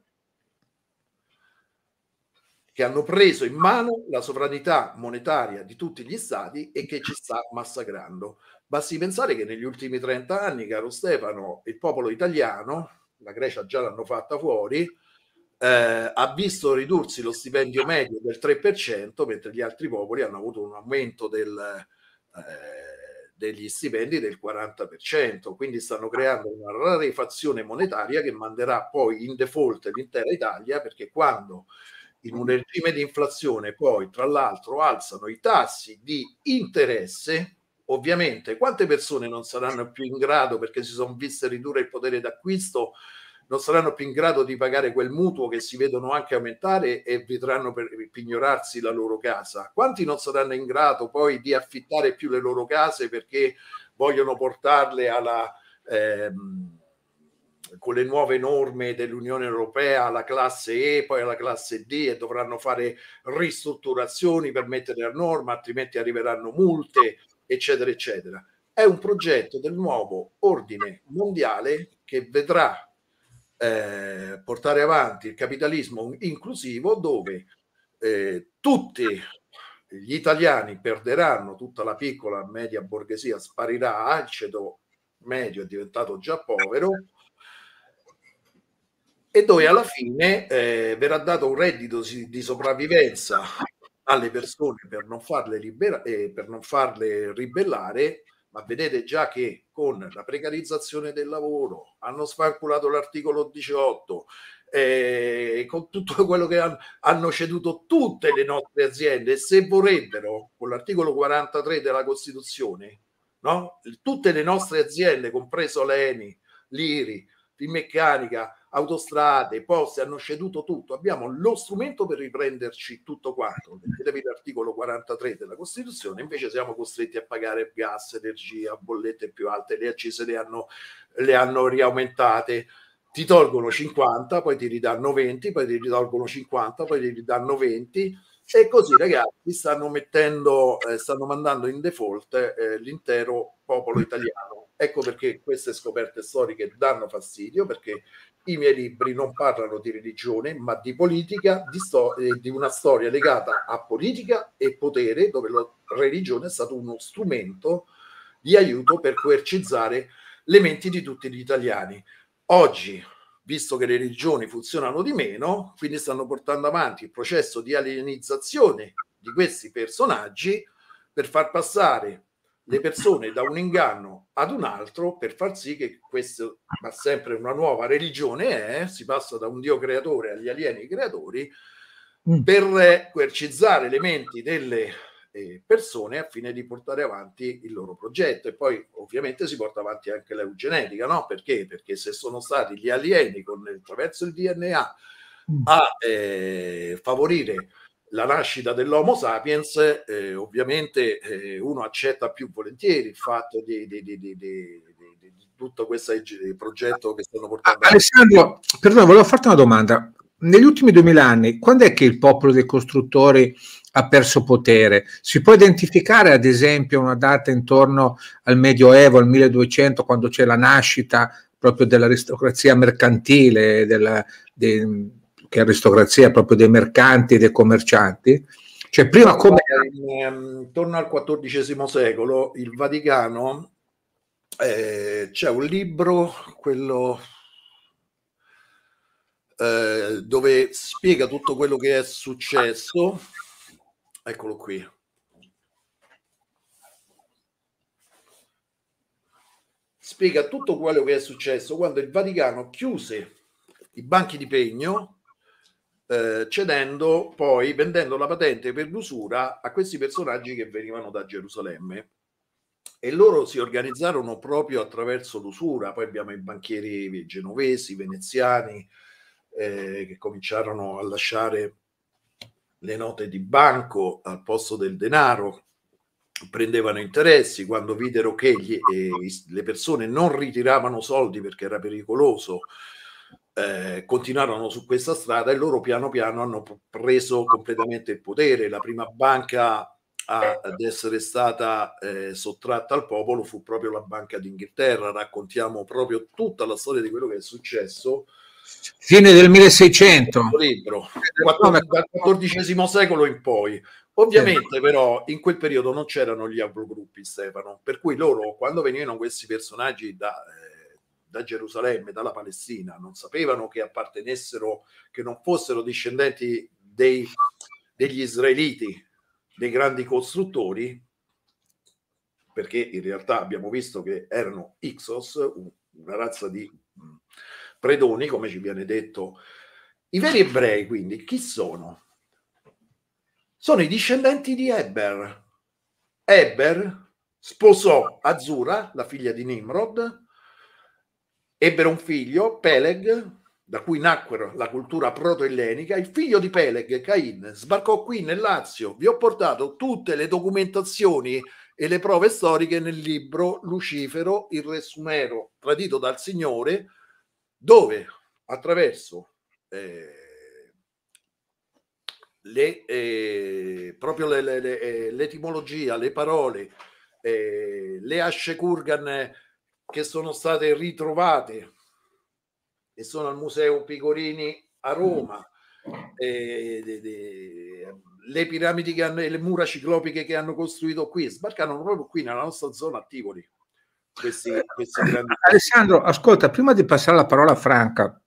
che hanno preso in mano la sovranità monetaria di tutti gli stati e che ci sta massacrando. Basti pensare che negli ultimi 30 anni, caro Stefano, il popolo italiano, la Grecia già l'hanno fatta fuori, eh, ha visto ridursi lo stipendio medio del 3%, mentre gli altri popoli hanno avuto un aumento del eh, degli stipendi del 40%, quindi stanno creando una rarefazione monetaria che manderà poi in default l'intera Italia perché quando in un regime di inflazione poi tra l'altro alzano i tassi di interesse, ovviamente quante persone non saranno più in grado perché si sono viste ridurre il potere d'acquisto non saranno più in grado di pagare quel mutuo che si vedono anche aumentare e vedranno per pignorarsi la loro casa? Quanti non saranno in grado poi di affittare più le loro case perché vogliono portarle alla... Ehm, con le nuove norme dell'Unione Europea alla classe E, poi alla classe D e dovranno fare ristrutturazioni per mettere a norma, altrimenti arriveranno multe, eccetera, eccetera. È un progetto del nuovo ordine mondiale che vedrà eh, portare avanti il capitalismo inclusivo dove eh, tutti gli italiani perderanno tutta la piccola media borghesia sparirà Alcedo medio è diventato già povero e dove alla fine eh, verrà dato un reddito di sopravvivenza alle persone per non farle, libera- eh, per non farle ribellare ma vedete già che con la precarizzazione del lavoro hanno sfanculato l'articolo 18, eh, con tutto quello che hanno, hanno ceduto tutte le nostre aziende, se vorrebbero, con l'articolo 43 della Costituzione, no? tutte le nostre aziende, compreso l'ENI, l'IRI, Finmeccanica, autostrade, poste, hanno ceduto tutto, abbiamo lo strumento per riprenderci tutto quanto. vedete l'articolo 43 della Costituzione, invece siamo costretti a pagare gas, energia, bollette più alte, le accise le hanno, le hanno riaumentate, ti tolgono 50, poi ti ridanno 20, poi ti tolgono 50, poi ti ridanno 20. E così ragazzi stanno mettendo, eh, stanno mandando in default eh, l'intero popolo italiano Ecco perché queste scoperte storiche danno fastidio, perché i miei libri non parlano di religione, ma di politica, di, sto- eh, di una storia legata a politica e potere, dove la religione è stato uno strumento di aiuto per coercizzare le menti di tutti gli italiani. Oggi, visto che le religioni funzionano di meno, quindi stanno portando avanti il processo di alienizzazione di questi personaggi per far passare le persone da un inganno ad un altro per far sì che questo, ma sempre una nuova religione è, si passa da un Dio creatore agli alieni creatori, mm. per coercizzare le menti delle eh, persone a fine di portare avanti il loro progetto e poi ovviamente si porta avanti anche l'eugenetica, no? Perché? Perché se sono stati gli alieni con, attraverso il DNA mm. a eh, favorire la nascita dell'Homo sapiens, eh, ovviamente eh, uno accetta più volentieri il fatto di, di, di, di tutto questo progetto che stanno portando. Ah, Alessandro, perdona, volevo farti una domanda. Negli ultimi 2000 anni, quando è che il popolo dei costruttori ha perso potere? Si può identificare, ad esempio, una data intorno al Medioevo, al 1200, quando c'è la nascita proprio dell'aristocrazia mercantile, della, dei, che aristocrazia proprio dei mercanti e dei commercianti. Cioè, prima come... Ehm, intorno al XIV secolo, il Vaticano, eh, c'è un libro, quello eh, dove spiega tutto quello che è successo. Eccolo qui. Spiega tutto quello che è successo quando il Vaticano chiuse i banchi di pegno eh, cedendo poi, vendendo la patente per l'usura a questi personaggi che venivano da Gerusalemme. E loro si organizzarono proprio attraverso l'usura, poi abbiamo i banchieri genovesi, veneziani, eh, che cominciarono a lasciare le note di banco al posto del denaro, prendevano interessi, quando videro che gli, eh, le persone non ritiravano soldi perché era pericoloso, eh, continuarono su questa strada e loro piano piano hanno preso completamente il potere. La prima banca a, ad essere stata eh, sottratta al popolo fu proprio la Banca d'Inghilterra. Raccontiamo proprio tutta la storia di quello che è successo. Fine del 1600. Libro, XIV secolo in poi. Ovviamente però in quel periodo non c'erano gli avvogruppi, Stefano, per cui loro quando venivano questi personaggi da... Eh, da Gerusalemme, dalla Palestina, non sapevano che appartenessero, che non fossero discendenti dei, degli israeliti, dei grandi costruttori, perché in realtà abbiamo visto che erano Ixos, una razza di mm, predoni, come ci viene detto. I veri ebrei, quindi, chi sono? Sono i discendenti di Eber. Eber sposò Azura, la figlia di Nimrod, Ebbero un figlio, Peleg, da cui nacquero la cultura proto-ellenica. Il figlio di Peleg, Cain, sbarcò qui nel Lazio. Vi ho portato tutte le documentazioni e le prove storiche nel libro Lucifero, il re sumero, tradito dal Signore, dove attraverso eh, le, eh, proprio le, le, eh, l'etimologia, le parole, eh, le asce kurgan che sono state ritrovate e sono al Museo Picorini a Roma. Eh, de, de, le piramidi che hanno e le mura ciclopiche che hanno costruito qui sbarcano proprio qui nella nostra zona a Tivoli. Questi, questi eh, grandi... Alessandro, ascolta, prima di passare la parola a Franca,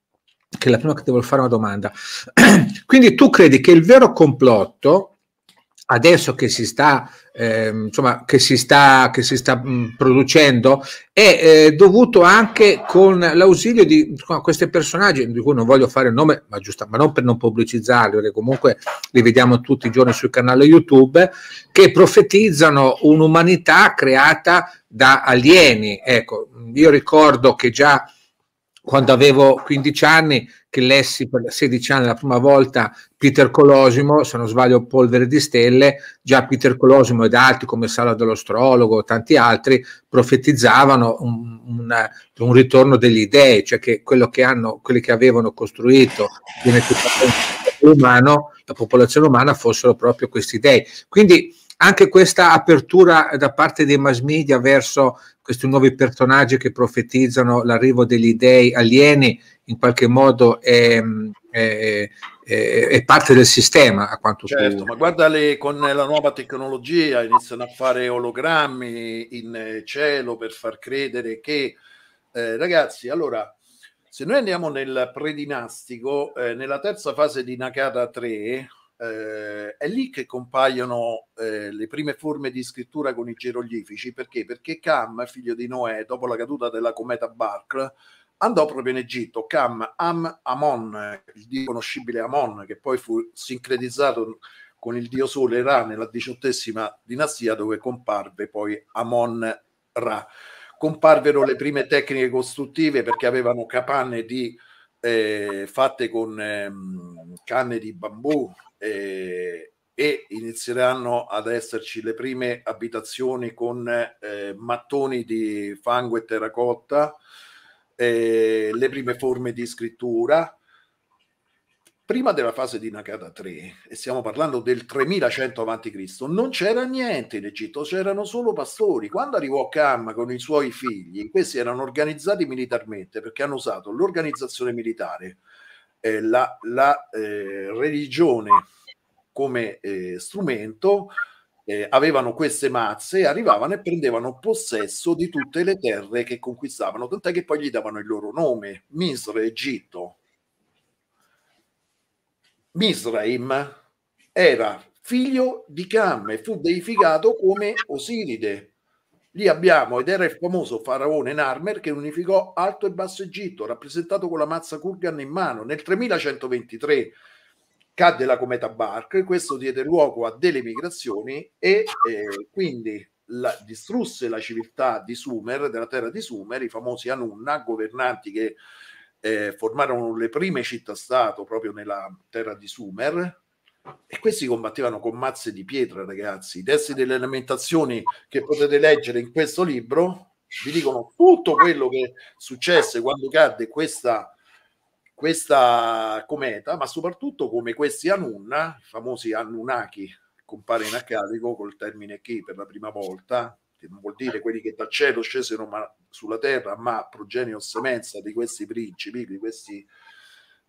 che è la prima che devo fare una domanda. Quindi tu credi che il vero complotto adesso che si sta, eh, insomma, che si sta, che si sta mh, producendo è eh, dovuto anche con l'ausilio di insomma, questi personaggi di cui non voglio fare il nome, ma, giusto, ma non per non pubblicizzarli, perché comunque li vediamo tutti i giorni sul canale YouTube, che profetizzano un'umanità creata da alieni. Ecco, io ricordo che già quando avevo 15 anni, che lessi per 16 anni la prima volta Peter Colosimo, se non sbaglio Polvere di Stelle, già Peter Colosimo ed altri come Sala dell'Ostrologo, tanti altri, profetizzavano un, un, un ritorno degli dei, cioè che quello che, hanno, quelli che avevano costruito l'umano, la popolazione umana fossero proprio questi dei. Quindi anche questa apertura da parte dei mass media verso questi nuovi personaggi che profetizzano l'arrivo degli dei alieni in qualche modo è, è, è, è parte del sistema a quanto certo, tu... ma guarda le, con la nuova tecnologia iniziano a fare ologrammi in eh, cielo per far credere che eh, ragazzi allora se noi andiamo nel predinastico eh, nella terza fase di Nakata 3 eh, è lì che compaiono eh, le prime forme di scrittura con i geroglifici. Perché? Perché Cam, figlio di Noè, dopo la caduta della cometa Bark, andò proprio in Egitto. Cam, Am, Amon, il dio conoscibile Amon, che poi fu sincretizzato con il dio Sole Ra nella diciottesima dinastia, dove comparve poi Amon Ra. Comparvero le prime tecniche costruttive perché avevano capanne di, eh, fatte con ehm, canne di bambù, eh, e inizieranno ad esserci le prime abitazioni con eh, mattoni di fango e terracotta, eh, le prime forme di scrittura. Prima della fase di Nakata 3, e stiamo parlando del 3100 a.C., non c'era niente in Egitto, c'erano solo pastori. Quando arrivò Kam con i suoi figli, questi erano organizzati militarmente perché hanno usato l'organizzazione militare, eh, la, la eh, religione come eh, strumento, eh, avevano queste mazze, arrivavano e prendevano possesso di tutte le terre che conquistavano, tant'è che poi gli davano il loro nome, Misra, Egitto. Misraim era figlio di Cam e fu deificato come Osiride, Lì abbiamo, ed era il famoso faraone Narmer che unificò Alto e Basso Egitto, rappresentato con la mazza Kurgan in mano. Nel 3123 cadde la cometa Bark, questo diede luogo a delle migrazioni e eh, quindi la, distrusse la civiltà di Sumer, della terra di Sumer, i famosi Anunna, governanti che eh, formarono le prime città-stato proprio nella terra di Sumer, e questi combattevano con mazze di pietra, ragazzi. I testi delle lamentazioni che potete leggere in questo libro vi dicono tutto quello che successe quando cadde questa, questa cometa, ma soprattutto come questi Anunna, i famosi Anunnaki, compare in accarico col termine che per la prima volta, che non vuol dire quelli che dal cielo scesero ma, sulla terra, ma progenie o semenza di questi principi, di questi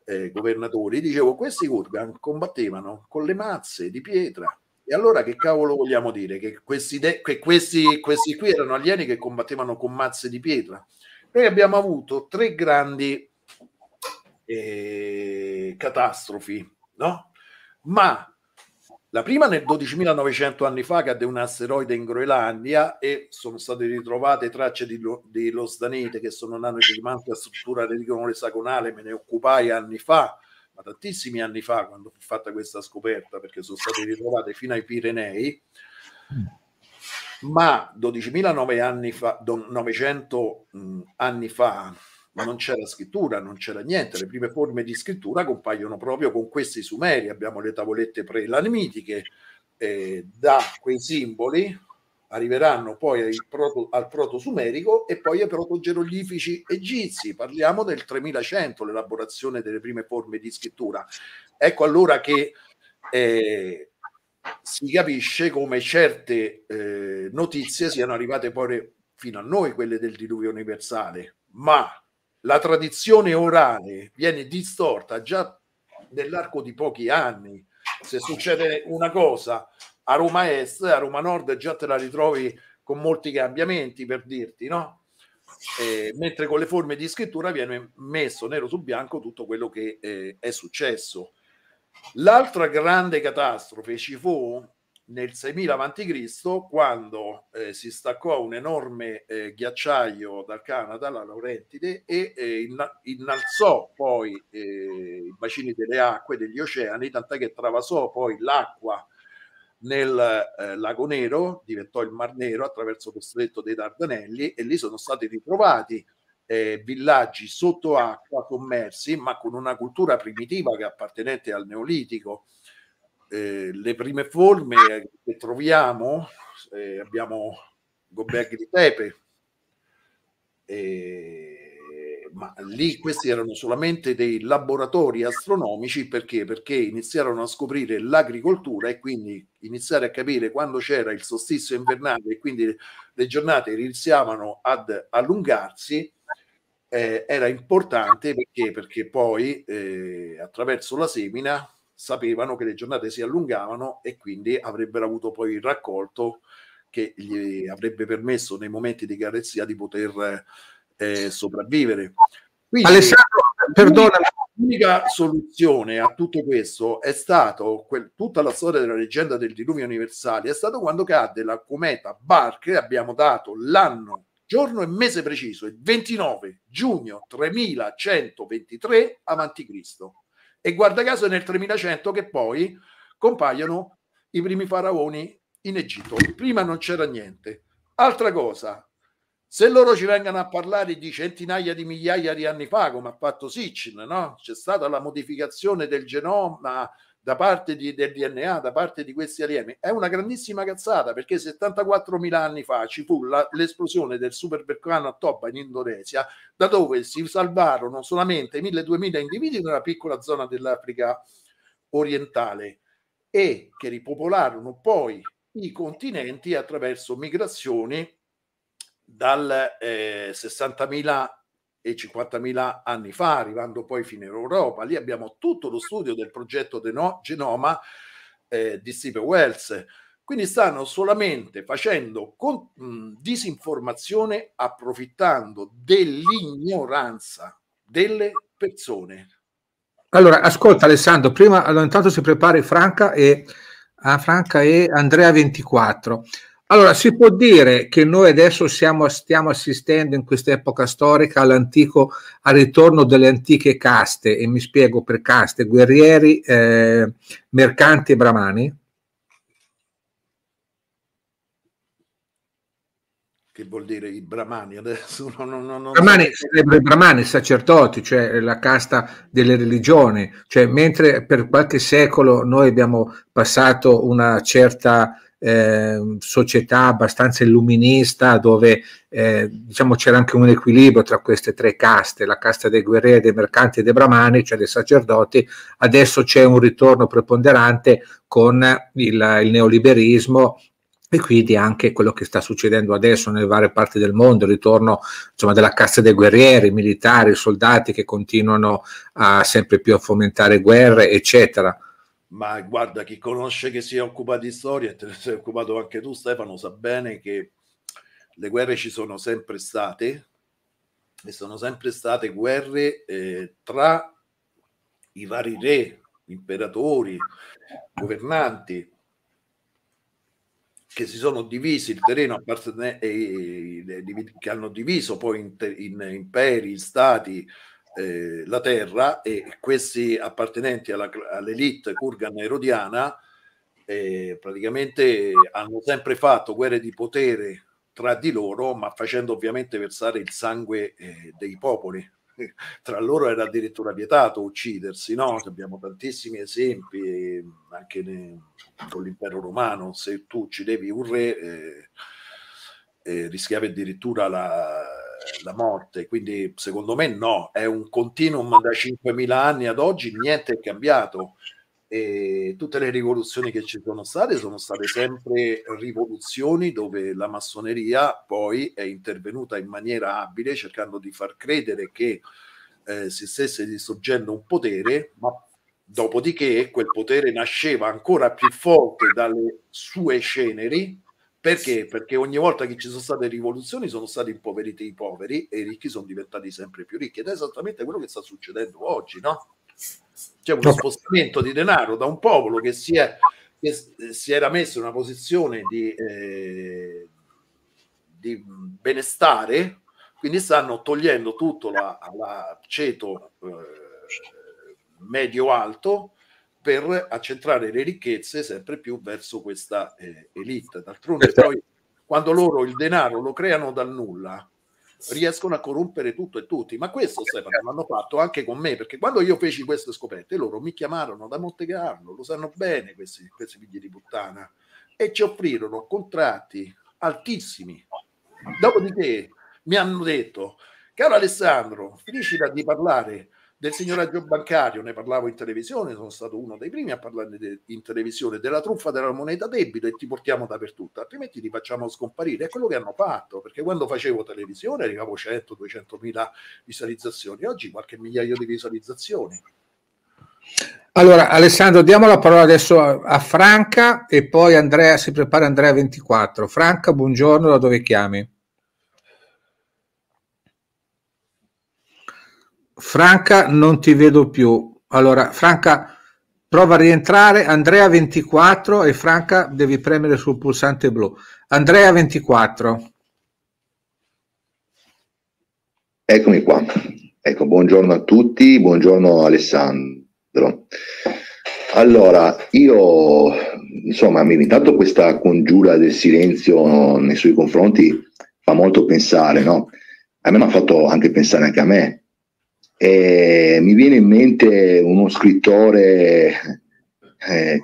eh, governatori, dicevo questi Kurgan combattevano con le mazze di pietra. E allora che cavolo vogliamo dire? Che questi, che questi, questi qui erano alieni che combattevano con mazze di pietra? Noi abbiamo avuto tre grandi eh, catastrofi, no? Ma la prima nel 12.900 anni fa cadde un asteroide in Groenlandia e sono state ritrovate tracce di, lo, di losdanite che sono nane di manca struttura esagonale, me ne occupai anni fa, ma tantissimi anni fa quando fu fatta questa scoperta perché sono state ritrovate fino ai Pirenei. Ma 12.900 anni fa, 900 anni fa ma non c'era scrittura, non c'era niente. Le prime forme di scrittura compaiono proprio con questi sumeri. Abbiamo le tavolette prelamitiche, eh, da quei simboli arriveranno poi al proto, al proto sumerico e poi ai proto geroglifici egizi. Parliamo del 3100, l'elaborazione delle prime forme di scrittura. Ecco allora che eh, si capisce come certe eh, notizie siano arrivate poi fino a noi, quelle del diluvio universale, ma la tradizione orale viene distorta già nell'arco di pochi anni. Se succede una cosa a Roma Est, a Roma Nord già te la ritrovi con molti cambiamenti, per dirti, no? Eh, mentre con le forme di scrittura viene messo nero su bianco tutto quello che eh, è successo. L'altra grande catastrofe ci fu nel 6000 a.C., quando eh, si staccò un enorme eh, ghiacciaio dal Canada, la Laurentide, e eh, innalzò poi eh, i bacini delle acque, degli oceani, tant'è che travasò poi l'acqua nel eh, Lago Nero, diventò il Mar Nero attraverso lo stretto dei Dardanelli e lì sono stati ritrovati eh, villaggi sotto acqua, sommersi, ma con una cultura primitiva che appartenente al Neolitico eh, le prime forme che troviamo, eh, abbiamo Goberg di Tepe, eh, ma lì questi erano solamente dei laboratori astronomici perché? perché iniziarono a scoprire l'agricoltura e quindi iniziare a capire quando c'era il sostizio invernale e quindi le giornate iniziavano ad allungarsi. Eh, era importante perché, perché poi eh, attraverso la semina sapevano che le giornate si allungavano e quindi avrebbero avuto poi il raccolto che gli avrebbe permesso nei momenti di carestia di poter eh, sopravvivere. Quindi, Alessandro, perdona. L'unica soluzione a tutto questo è stato quel, tutta la storia della leggenda del diluvio universale, è stato quando cadde la cometa Bark abbiamo dato l'anno, giorno e mese preciso, il 29 giugno 3123 a.C. E guarda caso nel 3100 che poi compaiono i primi faraoni in Egitto. Prima non c'era niente. Altra cosa, se loro ci vengono a parlare di centinaia di migliaia di anni fa, come ha fatto Sitchin, no? c'è stata la modificazione del genoma, da parte di, del DNA, da parte di questi alieni, è una grandissima cazzata perché 74.000 anni fa ci fu la, l'esplosione del superpercano a Toba in Indonesia, da dove si salvarono solamente 1.000-2.000 individui in una piccola zona dell'Africa orientale e che ripopolarono poi i continenti attraverso migrazioni dal eh, 60.000 e 50.000 anni fa, arrivando poi fino in Europa. Lì abbiamo tutto lo studio del progetto de no, Genoma eh, di Steve Wells. Quindi stanno solamente facendo con, mh, disinformazione approfittando dell'ignoranza delle persone. Allora, ascolta Alessandro, prima allora, intanto si prepari Franca e, ah, Franca e Andrea 24. Allora, si può dire che noi adesso siamo, stiamo assistendo in questa epoca storica all'antico, al ritorno delle antiche caste, e mi spiego per caste, guerrieri, eh, mercanti e bramani? Che vuol dire i bramani adesso? No, no, no, bramani, i bramani, sacerdoti, cioè la casta delle religioni, cioè mentre per qualche secolo noi abbiamo passato una certa eh, società abbastanza illuminista dove eh, diciamo c'era anche un equilibrio tra queste tre caste, la casta dei guerrieri, dei mercanti e dei bramani, cioè dei sacerdoti, adesso c'è un ritorno preponderante con il, il neoliberismo e quindi anche quello che sta succedendo adesso nelle varie parti del mondo, il ritorno insomma, della casta dei guerrieri, militari, soldati che continuano a, sempre più a fomentare guerre, eccetera ma guarda, chi conosce che si occupa di storia, e te ne sei occupato anche tu Stefano, sa bene che le guerre ci sono sempre state e sono sempre state guerre eh, tra i vari re, imperatori, governanti che si sono divisi il terreno eh, che hanno diviso poi in imperi, in stati eh, la terra e questi appartenenti alla, all'elite kurgan erodiana eh, praticamente hanno sempre fatto guerre di potere tra di loro, ma facendo ovviamente versare il sangue eh, dei popoli. tra loro era addirittura vietato uccidersi, no? Abbiamo tantissimi esempi, eh, anche ne, con l'impero romano, se tu uccidevi un re eh, eh, rischiavi addirittura la, la morte. Quindi secondo me no, è un continuum da 5.000 anni ad oggi, niente è cambiato. E tutte le rivoluzioni che ci sono state sono state sempre rivoluzioni dove la massoneria poi è intervenuta in maniera abile cercando di far credere che eh, si stesse distruggendo un potere, ma dopodiché quel potere nasceva ancora più forte dalle sue ceneri perché? Perché ogni volta che ci sono state rivoluzioni sono stati impoveriti i poveri e i ricchi sono diventati sempre più ricchi ed è esattamente quello che sta succedendo oggi, no? C'è uno spostamento di denaro da un popolo che si, è, che si era messo in una posizione di, eh, di benestare, quindi stanno togliendo tutto al ceto eh, medio-alto per accentrare le ricchezze sempre più verso questa eh, elite. D'altronde certo. poi quando loro il denaro lo creano dal nulla, riescono a corrompere tutto e tutti. Ma questo, Stefano, l'hanno fatto anche con me, perché quando io feci queste scoperte, loro mi chiamarono da Monte Carlo, lo sanno bene questi, questi figli di puttana, e ci offrirono contratti altissimi. Dopodiché mi hanno detto, caro Alessandro, finiscila di parlare del signoraggio bancario, ne parlavo in televisione, sono stato uno dei primi a parlare de- in televisione, della truffa della moneta debito e ti portiamo dappertutto, altrimenti li facciamo scomparire. È quello che hanno fatto, perché quando facevo televisione arrivavo 100-200 mila visualizzazioni, oggi qualche migliaio di visualizzazioni. Allora Alessandro, diamo la parola adesso a, a Franca e poi Andrea, si prepara Andrea 24. Franca, buongiorno, da dove chiami? Franca non ti vedo più. Allora, Franca prova a rientrare, Andrea 24 e Franca devi premere sul pulsante blu. Andrea 24. Eccomi qua. Ecco, buongiorno a tutti, buongiorno Alessandro. Allora, io insomma, intanto questa congiura del silenzio nei suoi confronti fa molto pensare, no? A me mi ha fatto anche pensare anche a me, e mi viene in mente uno scrittore eh,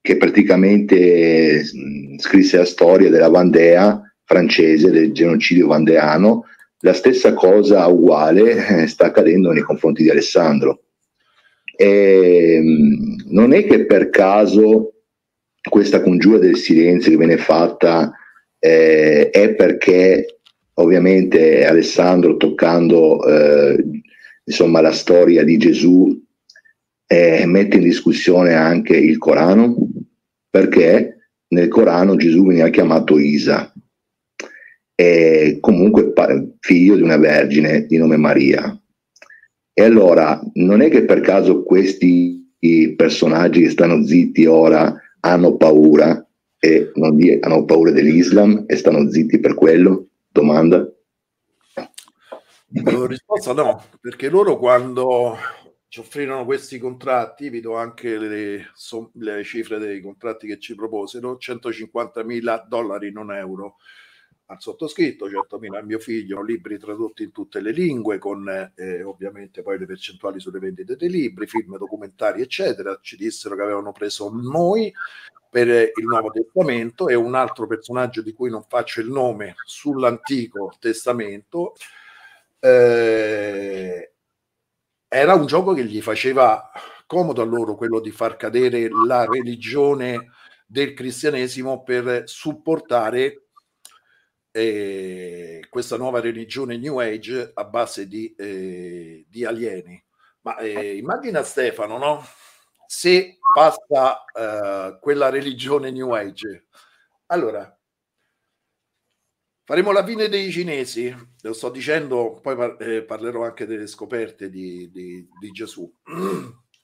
che praticamente mm, scrisse la storia della Vandea francese, del genocidio vandeano. La stessa cosa uguale eh, sta accadendo nei confronti di Alessandro. E, mm, non è che per caso questa congiura del silenzio che viene fatta eh, è perché ovviamente Alessandro toccando eh, insomma, la storia di Gesù eh, mette in discussione anche il Corano, perché nel Corano Gesù veniva chiamato Isa, e comunque figlio di una vergine di nome Maria. E allora non è che per caso questi personaggi che stanno zitti ora hanno paura e non dire, hanno paura dell'Islam e stanno zitti per quello? Domanda. La risposta no, perché loro quando ci offrirono questi contratti, vi do anche le, le cifre dei contratti che ci proposero, 150 mila dollari, non euro, al sottoscritto, 100 mila a mio figlio, libri tradotti in tutte le lingue, con eh, ovviamente poi le percentuali sulle vendite dei libri, film, documentari, eccetera. Ci dissero che avevano preso noi per il Nuovo Testamento e un altro personaggio di cui non faccio il nome sull'Antico Testamento eh, era un gioco che gli faceva comodo a loro quello di far cadere la religione del cristianesimo per supportare eh, questa nuova religione New Age a base di, eh, di alieni. Ma eh, immagina Stefano, no? Se passa eh, quella religione New Age, allora Faremo la fine dei cinesi, lo sto dicendo, poi par- eh, parlerò anche delle scoperte di, di, di Gesù.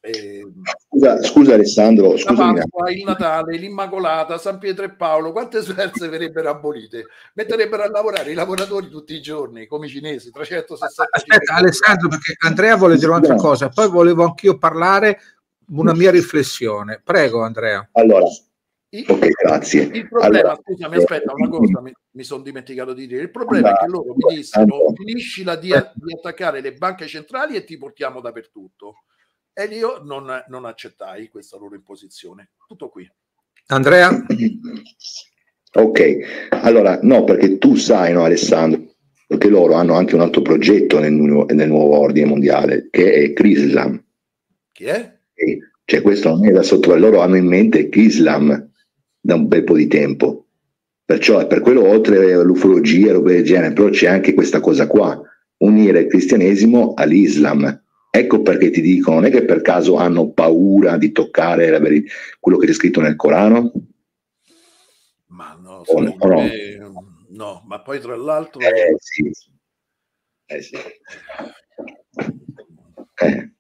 Eh, scusa, scusa, Alessandro, scusa il Natale, l'Immacolata, San Pietro e Paolo, quante sverse verrebbero abolite? Metterebbero a lavorare i lavoratori tutti i giorni, come i cinesi, 360 Aspetta Alessandro, perché Andrea vuole dire un'altra cosa, poi volevo anch'io parlare una mia riflessione. Prego Andrea. Allora, il, ok, grazie. Il problema, allora, scusami, aspetta, una eh, cosa mi, mi sono dimenticato di dire. Il problema andà, è che loro mi dissero andà. di, eh. di, attaccare le banche centrali e ti portiamo dappertutto. E io non, non accettai questa loro imposizione. Tutto qui. Andrea? ok, allora no, perché tu sai, no, Alessandro, che loro hanno anche un altro progetto nel, nel nuovo ordine mondiale, che è Crislam. Chi è? cioè questo non è da sotto, loro hanno in mente Crislam da un bel po' di tempo. Perciò è per quello, oltre all'ufologia e roba del genere, però c'è anche questa cosa qua, unire il cristianesimo all'Islam. Ecco perché ti dico, non è che per caso hanno paura di toccare veri- quello che c'è scritto nel Corano? Ma no, o, no, me, no, ma poi tra l'altro... Eh sì, eh sì. Eh.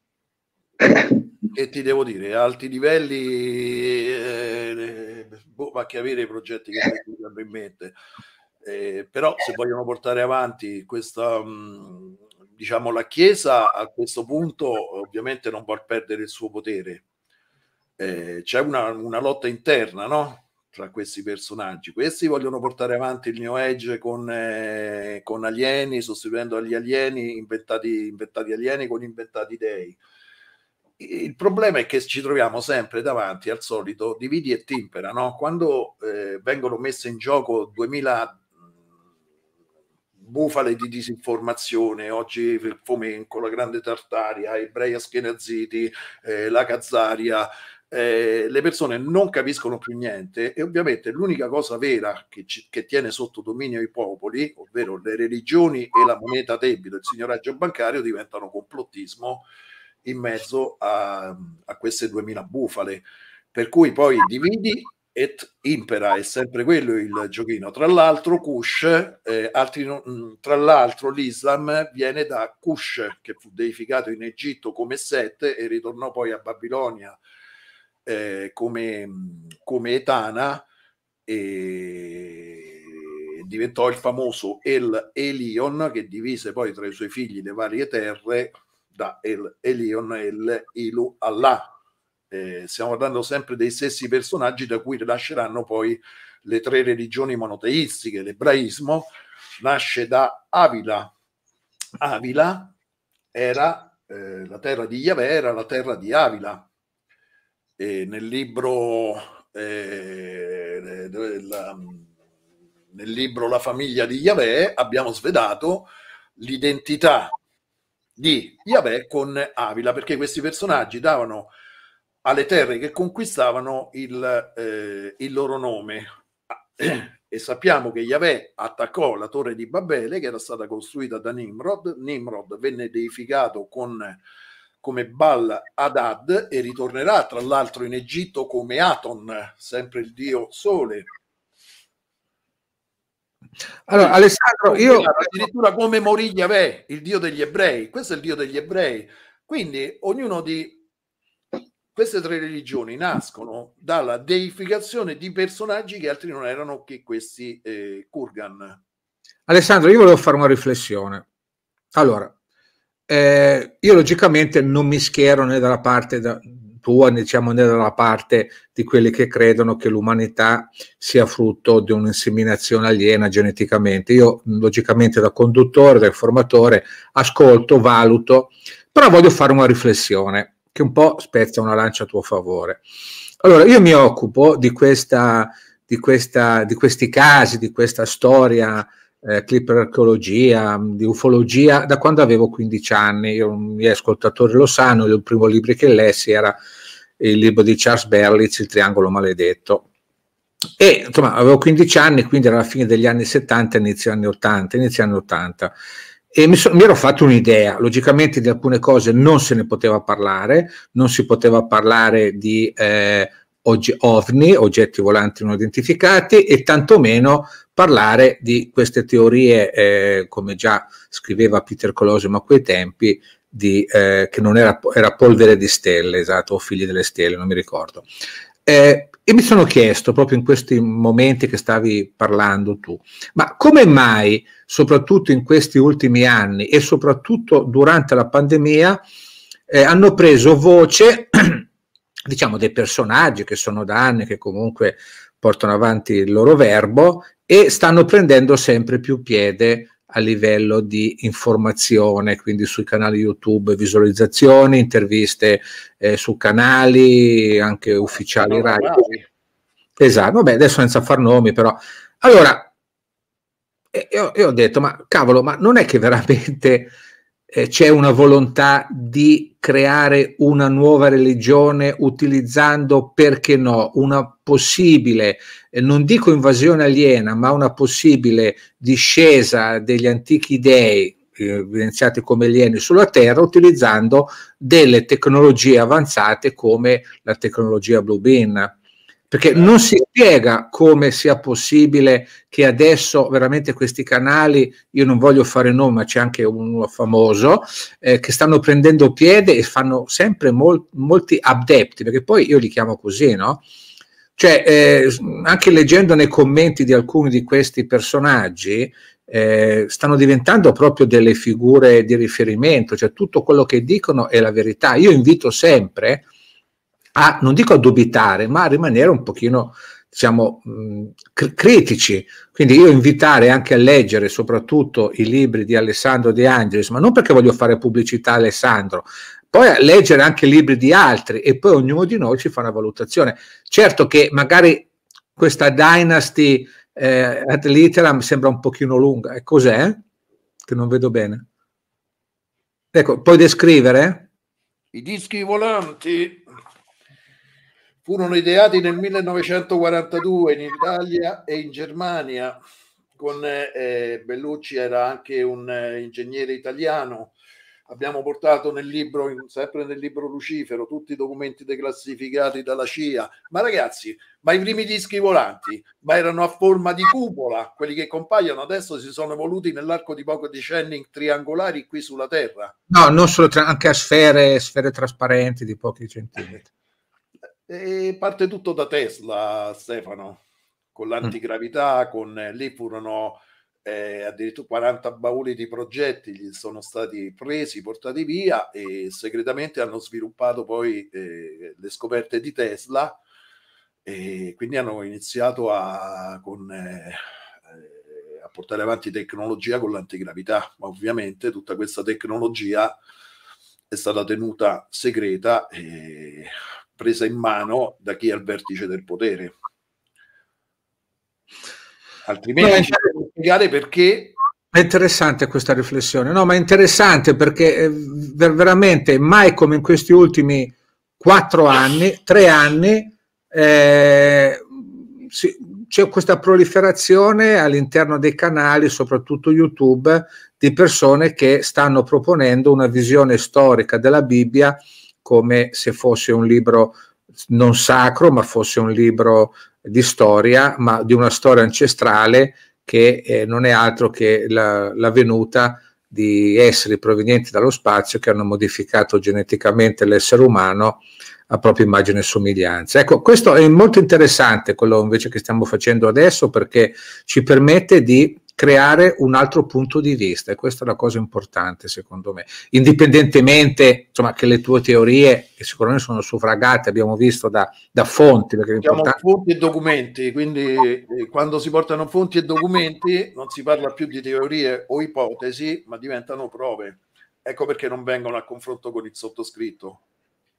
E ti devo dire, a alti livelli eh, boh, ma che avere i progetti che mi hanno in mente. Eh, però se vogliono portare avanti questa, mhmm, diciamo, la Chiesa a questo punto ovviamente non vuol perdere il suo potere. Eh, c'è una, una, lotta interna, no? Tra questi personaggi. Questi vogliono portare avanti il New Age con, eh, con alieni, sostituendo gli alieni, inventati, inventati alieni con inventati dei il problema è che ci troviamo sempre davanti al solito dividi e timpera, no? quando eh, vengono messe in gioco 2000 mm, bufale di disinformazione, oggi il Fomenco, la Grande Tartaria, ebrei a Schenazziti, eh, la Cazzaria, eh, le persone non capiscono più niente e ovviamente l'unica cosa vera che, ci, che, tiene sotto dominio i popoli, ovvero le religioni e la moneta debito, il signoraggio bancario, diventano complottismo in mezzo a, a queste 2000 bufale. Per cui poi dividi et impera, è sempre quello il giochino. Tra l'altro, Kush, eh, non, tra l'altro, l'Islam viene da Kush, che fu deificato in Egitto come Sette e ritornò poi a Babilonia eh, come, come Etana e diventò il famoso El Elion che divise poi tra i suoi figli le varie terre da El Elion e El Ilu Allah. Eh, stiamo parlando sempre dei stessi personaggi da cui nasceranno poi le tre religioni monoteistiche. L'ebraismo nasce da Avila. Avila era eh, la terra di Yahweh, era la terra di Avila. E nel libro eh, la, nel libro La famiglia di Yahweh abbiamo svedato l'identità di Yahweh con Avila, perché questi personaggi davano alle terre che conquistavano il, eh, il loro nome. E sappiamo che Yahweh attaccò la torre di Babele che era stata costruita da Nimrod. Nimrod venne deificato con, come Baal Adad e ritornerà tra l'altro in Egitto come Aton, sempre il dio sole allora, Alessandro, io... Addirittura come morì Yahweh, il Dio degli ebrei. Questo è il Dio degli ebrei. Quindi ognuno di queste tre religioni nascono dalla deificazione di personaggi che altri non erano che questi eh, Kurgan. Alessandro, io volevo fare una riflessione. Allora, eh, io logicamente non mi schiero né dalla parte da, tua diciamo nella parte di quelli che credono che l'umanità sia frutto di un'inseminazione aliena geneticamente. Io logicamente da conduttore, da informatore, ascolto, valuto, però voglio fare una riflessione che un po' spezza una lancia a tuo favore. Allora, io mi occupo di, questa, di, questa, di questi casi, di questa storia eh, clipper archeologia, mm, di ufologia, da quando avevo 15 anni. Io, mm, I miei ascoltatori lo sanno, il primo libro che lessi era il libro di Charles Berlitz, Il triangolo maledetto. E insomma, avevo 15 anni, quindi era la fine degli anni 70, inizio anni 80, inizio anni 80. E mi, so, mi ero fatto un'idea, logicamente di alcune cose non se ne poteva parlare, non si poteva parlare di eh, OVNI, oggetti volanti non identificati, e tantomeno parlare di queste teorie, eh, come già scriveva Peter Colosimo a quei tempi, di, eh, che non era, era, polvere di stelle, esatto, o figli delle stelle, non mi ricordo. Eh, e mi sono chiesto, proprio in questi momenti che stavi parlando tu, ma come mai, soprattutto in questi ultimi anni e soprattutto durante la pandemia, eh, hanno preso voce, diciamo, dei personaggi che sono da anni che comunque portano avanti il loro verbo e stanno prendendo sempre più piede a livello di informazione, quindi sui canali YouTube, visualizzazioni, interviste eh, su canali anche ufficiali RAI. Esatto, vabbè, adesso senza far nomi, però. Allora, io, io, ho detto, ma cavolo, ma non è che veramente eh, c'è una volontà di creare una nuova religione utilizzando, perché no, una possibile, eh, non dico invasione aliena, ma una possibile discesa degli antichi dei, eh, evidenziati come alieni sulla Terra utilizzando delle tecnologie avanzate come la tecnologia Blue Bluebeam perché certo. non si spiega come sia possibile che adesso veramente questi canali, io non voglio fare nome, ma c'è anche uno famoso, eh, che stanno prendendo piede e fanno sempre mol- molti adepti, perché poi io li chiamo così, no? Cioè, eh, anche leggendo nei commenti di alcuni di questi personaggi, eh, stanno diventando proprio delle figure di riferimento, cioè tutto quello che dicono è la verità. Io invito sempre a, non dico a dubitare, ma a rimanere un pochino diciamo, mh, mm, critici. Quindi io invitare anche a leggere soprattutto i libri di Alessandro De Angelis, ma non perché voglio fare pubblicità a Alessandro, poi a leggere anche libri di altri e poi ognuno di noi ci fa una valutazione. Certo che magari questa dynasty eh, ad literam sembra un pochino lunga, e eh, cos'è? Che non vedo bene. Ecco, puoi descrivere? I dischi volanti Furono ideati nel 1942 in Italia e in Germania. Con eh, Bellucci era anche un eh, ingegnere italiano. Abbiamo portato nel libro, sempre nel libro Lucifero, tutti i documenti declassificati dalla CIA. Ma ragazzi, ma i primi dischi volanti, ma erano a forma di cupola, quelli che compaiono adesso si sono evoluti nell'arco di pochi decenni triangolari qui sulla Terra. No, non solo, tra- anche a sfere, sfere trasparenti di pochi centimetri. E parte tutto da Tesla, Stefano, con mm. l'antigravità, con eh, lì furono eh, addirittura 40 bauli di progetti gli sono stati presi, portati via e segretamente hanno sviluppato poi eh, le scoperte di Tesla e quindi hanno iniziato a, con, eh, eh a portare avanti tecnologia con l'antigravità, ma ovviamente tutta questa tecnologia è stata tenuta segreta e presa in mano da chi è al vertice del potere. Altrimenti no, è... spiegare perché è interessante questa riflessione, no, ma è interessante perché eh, veramente mai come in questi ultimi quattro anni, tre anni, eh, c'è questa proliferazione all'interno dei canali, soprattutto YouTube, di persone che stanno proponendo una visione storica della Bibbia come se fosse un libro non sacro, ma fosse un libro di storia, ma di una storia ancestrale che eh, non è altro che la, la venuta di esseri provenienti dallo spazio che hanno modificato geneticamente l'essere umano a propria immagine e somiglianza. Ecco, questo è molto interessante quello invece che stiamo facendo adesso perché ci permette di creare un altro punto di vista e questa è la cosa importante secondo me indipendentemente insomma, che le tue teorie che sicuramente sono suffragate abbiamo visto da, da fonti perché importante... fonti e documenti quindi eh, quando si portano fonti e documenti non si parla più di teorie o ipotesi ma diventano prove ecco perché non vengono a confronto con il sottoscritto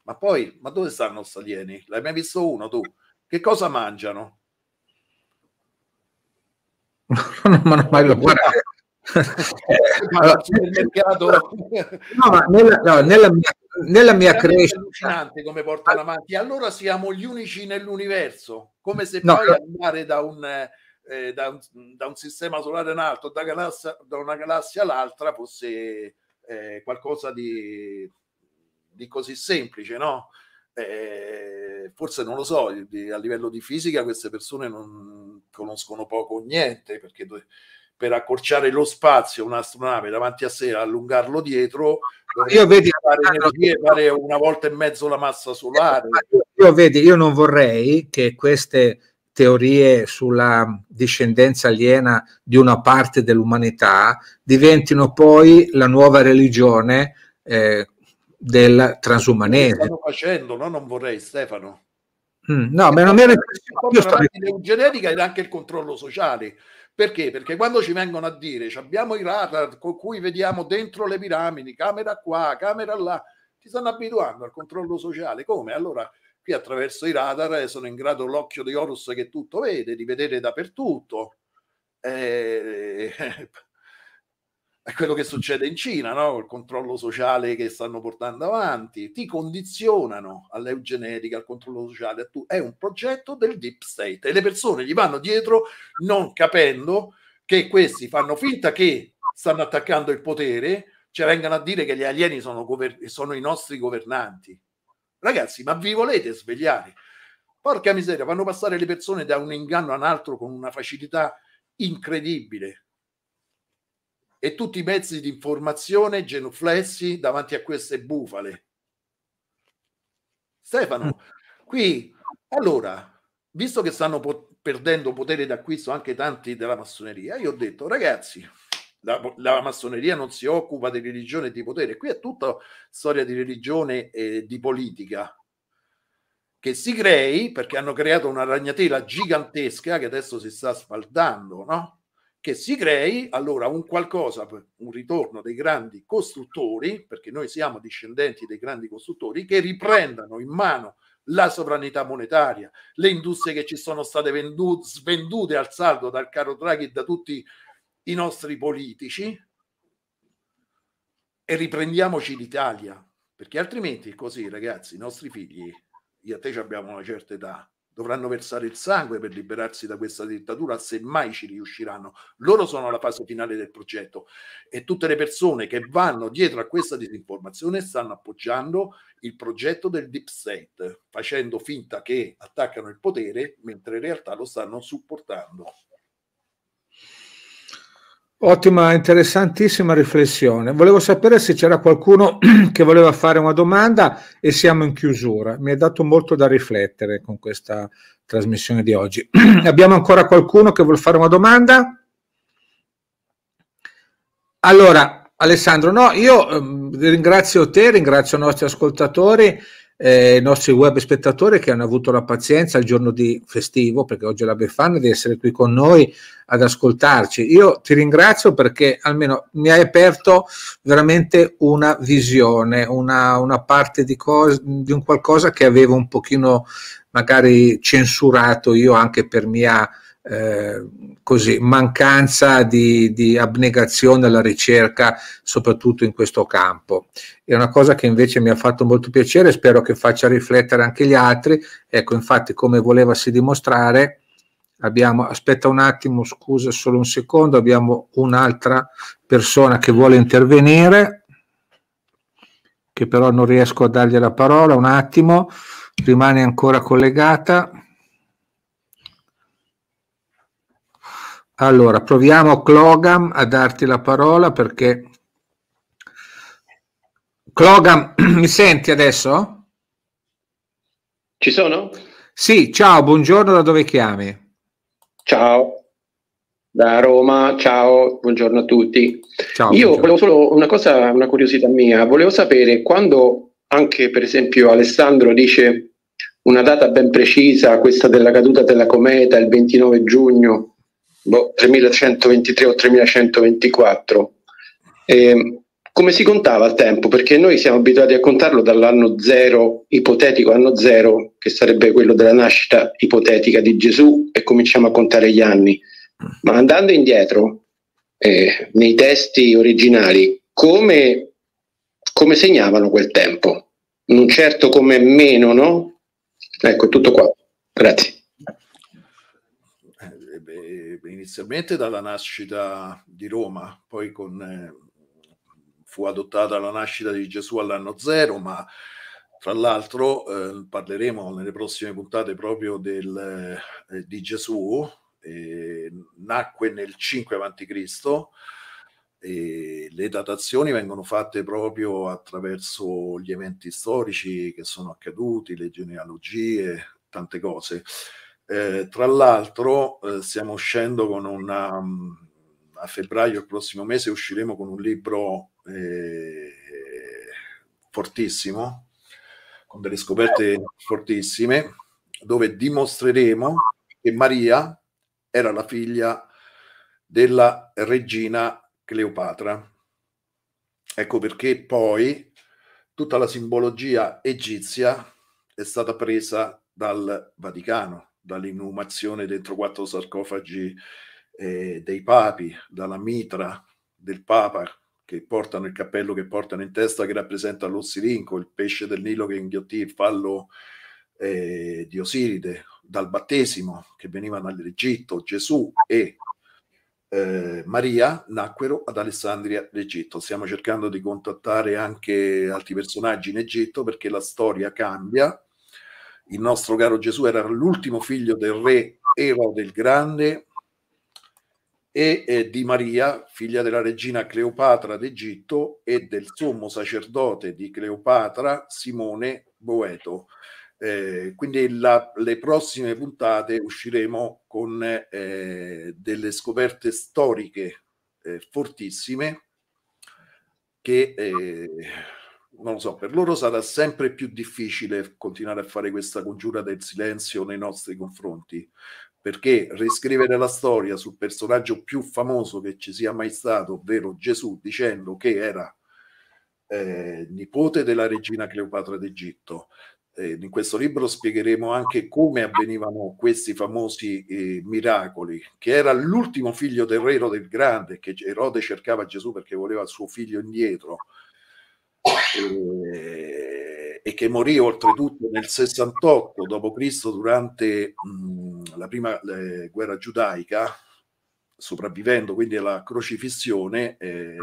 ma poi ma dove stanno gli l'hai mai visto uno tu? che cosa mangiano? non ho mai lavorato. allora, no, ma nella, no, nella mia nella mia crescita allucinante come portano avanti allora siamo gli unici nell'universo come se no, poi andare da un, eh, da, da un, sistema solare in alto da, galassia, da una galassia all'altra fosse eh, qualcosa di, di, così semplice no? Eh, forse non lo so di, a livello di fisica queste persone non, conoscono poco o niente, perché do- per accorciare lo spazio un'astronave davanti a sé allungarlo dietro, io vedi, fare energie, fare una volta e mezzo la massa solare. Eh, io, vedi, io non vorrei che queste teorie sulla discendenza aliena di una parte dell'umanità diventino poi la nuova religione eh, del transumanesimo. Stanno facendo, no? Non vorrei, Stefano. No, Mm, no, ma non era genetica ed anche il controllo sociale. Perché? Perché quando ci vengono a dire abbiamo i radar con cui vediamo dentro le piramidi, camera qua, camera là, ti stanno abituando al controllo sociale. Come? Allora, qui attraverso i radar eh, sono in grado l'occhio di Horus che tutto vede, di vedere dappertutto. Eh, è quello che succede in Cina, no? il controllo sociale che stanno portando avanti, ti condizionano all'eugenetica, al controllo sociale, a tu, è un progetto del deep state e le persone gli vanno dietro non capendo che questi fanno finta che stanno attaccando il potere, ci vengano a dire che gli alieni sono, gover- sono i nostri governanti. Ragazzi, ma vi volete svegliare? Porca miseria, fanno passare le persone da un inganno a un altro con una facilità incredibile e tutti i mezzi di informazione genuflessi davanti a queste bufale. Stefano, mm. qui allora, visto che stanno po- perdendo potere d'acquisto anche tanti della massoneria, io ho detto ragazzi, la, la, massoneria non si occupa di religione e di potere, qui è tutta storia di religione e di politica che si crei perché hanno creato una ragnatela gigantesca che adesso si sta sfaldando, no? che si crei allora un qualcosa, un ritorno dei grandi costruttori, perché noi siamo discendenti dei grandi costruttori, che riprendano in mano la sovranità monetaria, le industrie che ci sono state vendu- svendute al saldo dal caro Draghi e da tutti i nostri politici, e riprendiamoci l'Italia, perché altrimenti così ragazzi, i nostri figli, io e te abbiamo una certa età, dovranno versare il sangue per liberarsi da questa dittatura, semmai ci riusciranno. Loro sono la fase finale del progetto e tutte le persone che vanno dietro a questa disinformazione stanno appoggiando il progetto del deep state, facendo finta che attaccano il potere, mentre in realtà lo stanno supportando. Ottima, interessantissima riflessione. Volevo sapere se c'era qualcuno che voleva fare una domanda e siamo in chiusura. Mi è dato molto da riflettere con questa trasmissione di oggi. Abbiamo ancora qualcuno che vuole fare una domanda? Allora, Alessandro, no, io eh, ringrazio te, ringrazio i nostri ascoltatori eh, i nostri web spettatori che hanno avuto la pazienza il giorno di festivo, perché oggi è la Befana, di essere qui con noi ad ascoltarci. Io ti ringrazio perché almeno mi hai aperto veramente una visione, una, una parte di, cos- di un qualcosa che avevo un pochino magari censurato io anche per mia eh, così, mancanza di, di, abnegazione alla ricerca, soprattutto in questo campo. È una cosa che invece mi ha fatto molto piacere, spero che faccia riflettere anche gli altri. Ecco, infatti, come volevasi dimostrare, abbiamo, aspetta un attimo, scusa solo un secondo, abbiamo un'altra persona che vuole intervenire, che però non riesco a dargli la parola, un attimo, rimane ancora collegata. Allora, proviamo Clogam a darti la parola perché... Clogam, mi senti adesso? Ci sono? Sì, ciao, buongiorno, da dove chiami? Ciao, da Roma, ciao, buongiorno a tutti. Ciao, Io buongiorno. volevo solo una cosa, una curiosità mia, volevo sapere quando anche per esempio Alessandro dice una data ben precisa, questa della caduta della cometa, il 29 giugno, boh, 3123 o 3124. E, ehm, come si contava il tempo? Perché noi siamo abituati a contarlo dall'anno zero, ipotetico anno zero, che sarebbe quello della nascita ipotetica di Gesù, e cominciamo a contare gli anni. Ma andando indietro, eh, nei testi originali, come, come segnavano quel tempo? Non certo come meno, no? Ecco, tutto qua. Grazie eh, inizialmente dalla nascita di Roma, poi con, eh, fu adottata la nascita di Gesù all'anno zero, ma tra l'altro eh, parleremo nelle prossime puntate proprio del, eh, di Gesù, nacque nel 5 a.C., e le datazioni vengono fatte proprio attraverso gli eventi storici che sono accaduti, le genealogie, tante cose. Eh, tra l'altro eh, stiamo uscendo con una... Mm, a febbraio, il prossimo mese, usciremo con un libro eh, fortissimo, con delle scoperte fortissime, dove dimostreremo che Maria era la figlia della regina Cleopatra. Ecco perché poi tutta la simbologia egizia è stata presa dal Vaticano dall'inumazione dentro quattro sarcofagi eh, dei papi, dalla mitra del papa che portano il cappello che portano in testa che rappresenta l'ossirinco, il pesce del Nilo che inghiottì il fallo eh, di Osiride, dal battesimo che veniva dall'Egitto, Gesù e eh, Maria nacquero ad Alessandria d'Egitto. Stiamo cercando di contattare anche altri personaggi in Egitto perché la storia cambia il nostro caro Gesù era l'ultimo figlio del re Erode il Grande e eh, di Maria, figlia della regina Cleopatra d'Egitto e del sommo sacerdote di Cleopatra, Simone Boeto. Eh, quindi la, le prossime puntate usciremo con eh, delle scoperte storiche eh, fortissime che eh, non lo so, per loro sarà sempre più difficile continuare a fare questa congiura del silenzio nei nostri confronti, perché riscrivere la storia sul personaggio più famoso che ci sia mai stato, ovvero Gesù, dicendo che era eh, nipote della regina Cleopatra d'Egitto. Eh, in questo libro spiegheremo anche come avvenivano questi famosi eh, miracoli, che era l'ultimo figlio del re Erode il Grande, che Erode cercava Gesù perché voleva il suo figlio indietro e che morì oltretutto nel 68 d.C. durante mh, la prima eh, guerra giudaica, sopravvivendo quindi alla crocifissione, eh,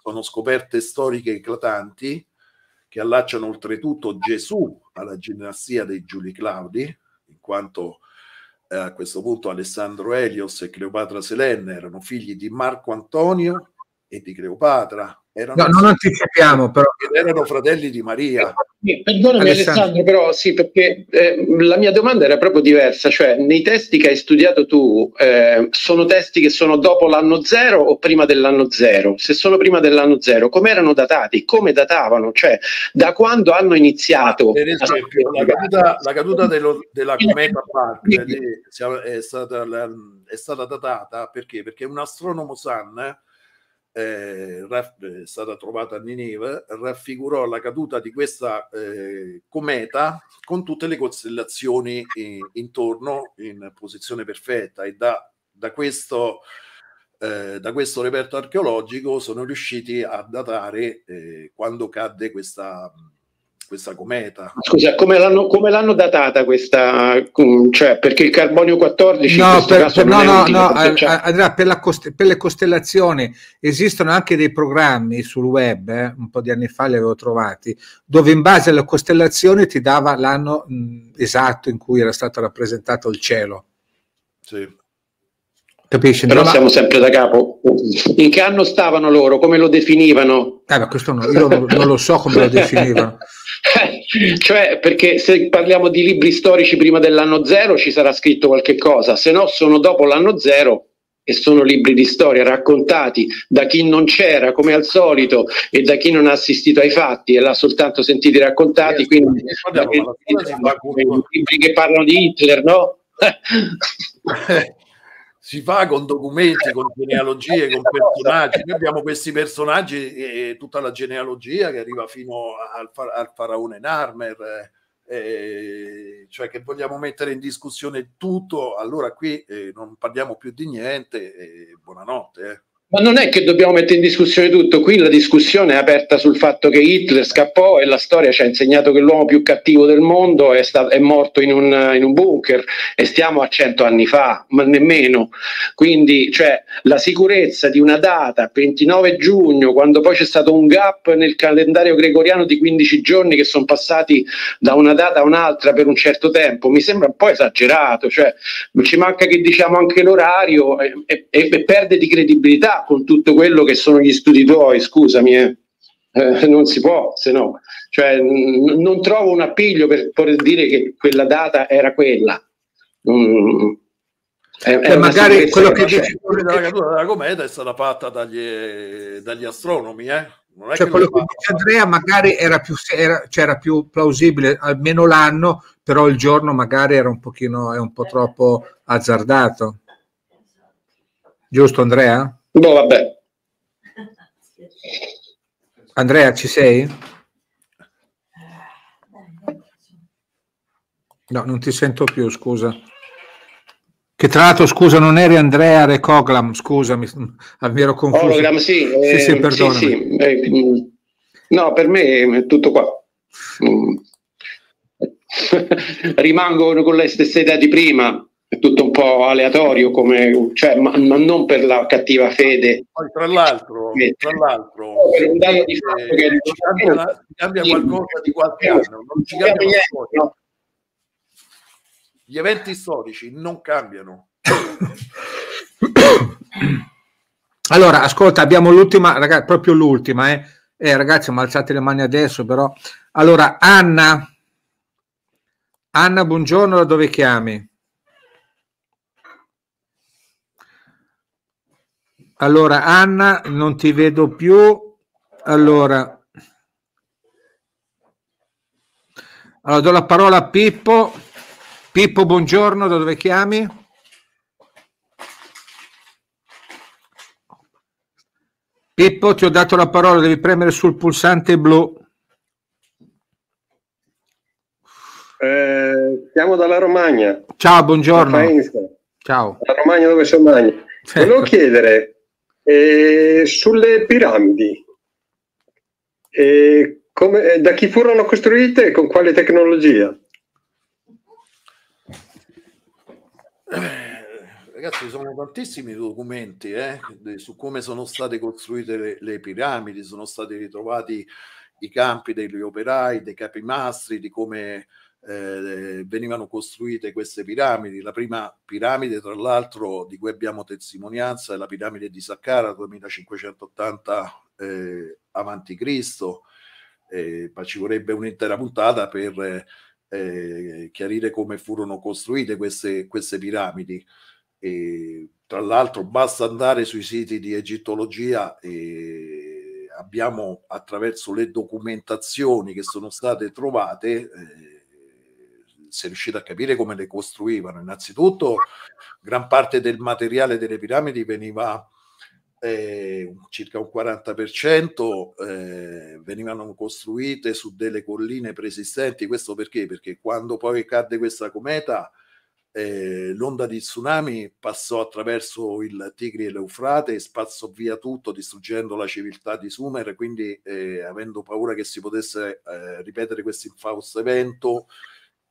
sono scoperte storiche eclatanti che allacciano oltretutto Gesù alla ginnastia dei Giuli Claudi, in quanto eh, a questo punto Alessandro Elios e Cleopatra Selene erano figli di Marco Antonio e di Cleopatra, erano, no, non anticipiamo, però. erano fratelli di Maria. Eh, perdonami Alessandro, Alessandro però sì, perché eh, la mia domanda era proprio diversa, cioè nei testi che hai studiato tu eh, sono testi che sono dopo l'anno zero o prima dell'anno zero? Se sono prima dell'anno zero, come erano datati? Come datavano? Cioè da quando hanno iniziato? Per esempio, la caduta, la caduta dello, della cometa Parker è, è, stata datata perché? Perché un astronomo Sun eh, eh, è stata trovata a Nineveh, raffigurò la caduta di questa eh, cometa con tutte le costellazioni in, eh, intorno in posizione perfetta e da, da, questo, eh, da, questo, reperto archeologico sono riusciti a datare eh, quando cadde questa, questa cometa. Scusa, come l'hanno, come l'hanno datata questa? Mm, cioè, perché il carbonio 14 no, per, per, no, no, no eh, eh, Andrea, per, la cost- per, le costellazioni esistono anche dei programmi sul web, eh, un po' di anni fa li avevo trovati, dove in base alla costellazione ti dava l'anno mh, mm, esatto in cui era stato rappresentato il cielo. Sì. Capisci? Però siamo sempre da capo. In che anno stavano loro? Come lo definivano? Eh, ma questo no, io non, non, lo so come lo definivano. cioè, perché se parliamo di libri storici prima dell'anno zero ci sarà scritto qualche cosa, se no sono dopo l'anno zero e sono libri di storia raccontati da chi non c'era come al solito e da chi non ha assistito ai fatti e l'ha soltanto sentiti raccontati, eh, quindi guardiamo, che, libri che parlano di Hitler, no? si fa con documenti, con eh, genealogie, con cioè. personaggi. Noi abbiamo questi personaggi e tutta la genealogia che arriva fino al, al faraone Narmer, eh, eh, cioè che vogliamo mettere in discussione tutto, allora qui eh, non parliamo più di niente. Eh, buonanotte. Eh. Ma non è che dobbiamo mettere in discussione tutto, qui la discussione è aperta sul fatto che Hitler scappò e la storia ci ha insegnato che l'uomo più cattivo del mondo è, stato, è morto in un, in un, bunker e stiamo a cento anni fa, ma nemmeno. Quindi cioè, la sicurezza di una data, 29 giugno, quando poi c'è stato un gap nel calendario gregoriano di 15 giorni che sono passati da una data a un'altra per un certo tempo, mi sembra un po' esagerato, cioè, ci manca che diciamo anche l'orario eh, e, e, e perde di credibilità con tutto quello che sono gli studi tuoi, scusami, eh. Eh, non si può, se no, cioè, n- non trovo un appiglio per poter dire che quella data era quella. Mm. È, cioè, è magari quello che dice la natura della cometa è stata fatta dagli, dagli astronomi, eh? Non è cioè, che quello che dice Andrea magari era più, era, cioè era più plausibile almeno l'anno, però il giorno magari era un pochino, è un po' eh. troppo azzardato. Giusto Andrea? Boh, vabbè. Andrea, ci sei? Eh, no, non ti sento più, scusa. Che tra l'altro, scusa, non eri Andrea Recoglam, scusami, mi ero confuso. Hologram, sì. Eh, sì, sì, perdonami. Sì, sì. Eh, mm, no, per me è tutto qua. Mm. Rimango con la stessa idea di prima, tutto un po' aleatorio, come, cioè, ma, ma, non per la cattiva fede. Poi, tra l'altro, tra l'altro per un dato di eh, fatto che ci cambia, una, cambia qualcosa di qualche anno, non ci cambia niente. No. Gli eventi storici non cambiano. Allora, ascolta, abbiamo l'ultima, ragazzi, proprio l'ultima, eh. eh ragazzi, ma alzate le mani adesso, però. Allora, Anna, Anna, buongiorno, da dove chiami? Allora, Anna, non ti vedo più. Allora, allora do la parola a Pippo. Pippo, buongiorno, da dove chiami? Pippo, ti ho dato la parola, devi premere sul pulsante blu. Eh, siamo dalla Romagna. Ciao, buongiorno. Ciao. La Romagna dove sono Magna. Volevo chiedere, eh, sulle piramidi, eh, come, eh, da chi furono costruite e con quale tecnologia? Eh, ragazzi, ci sono tantissimi documenti eh, su come sono state costruite le, le piramidi, sono stati ritrovati i campi degli operai, dei capimastri, di come eh, venivano costruite queste piramidi. La prima piramide, tra l'altro, di cui abbiamo testimonianza è la piramide di Saqqara, 2580 eh, avanti Cristo. Eh, ma ci vorrebbe un'intera puntata per eh, chiarire come furono costruite queste, queste piramidi. E, tra l'altro, basta andare sui siti di egittologia e abbiamo attraverso le documentazioni che sono state trovate eh, si è riuscito a capire come le costruivano. Innanzitutto, gran parte del materiale delle piramidi veniva eh, circa un 40% eh, venivano costruite su delle colline preesistenti. Questo perché? Perché quando poi cadde questa cometa, eh, l'onda di tsunami passò attraverso il Tigri e l'Eufrate e spazzò via tutto, distruggendo la civiltà di Sumer. Quindi, eh, avendo paura che si potesse eh, ripetere questo infausto evento,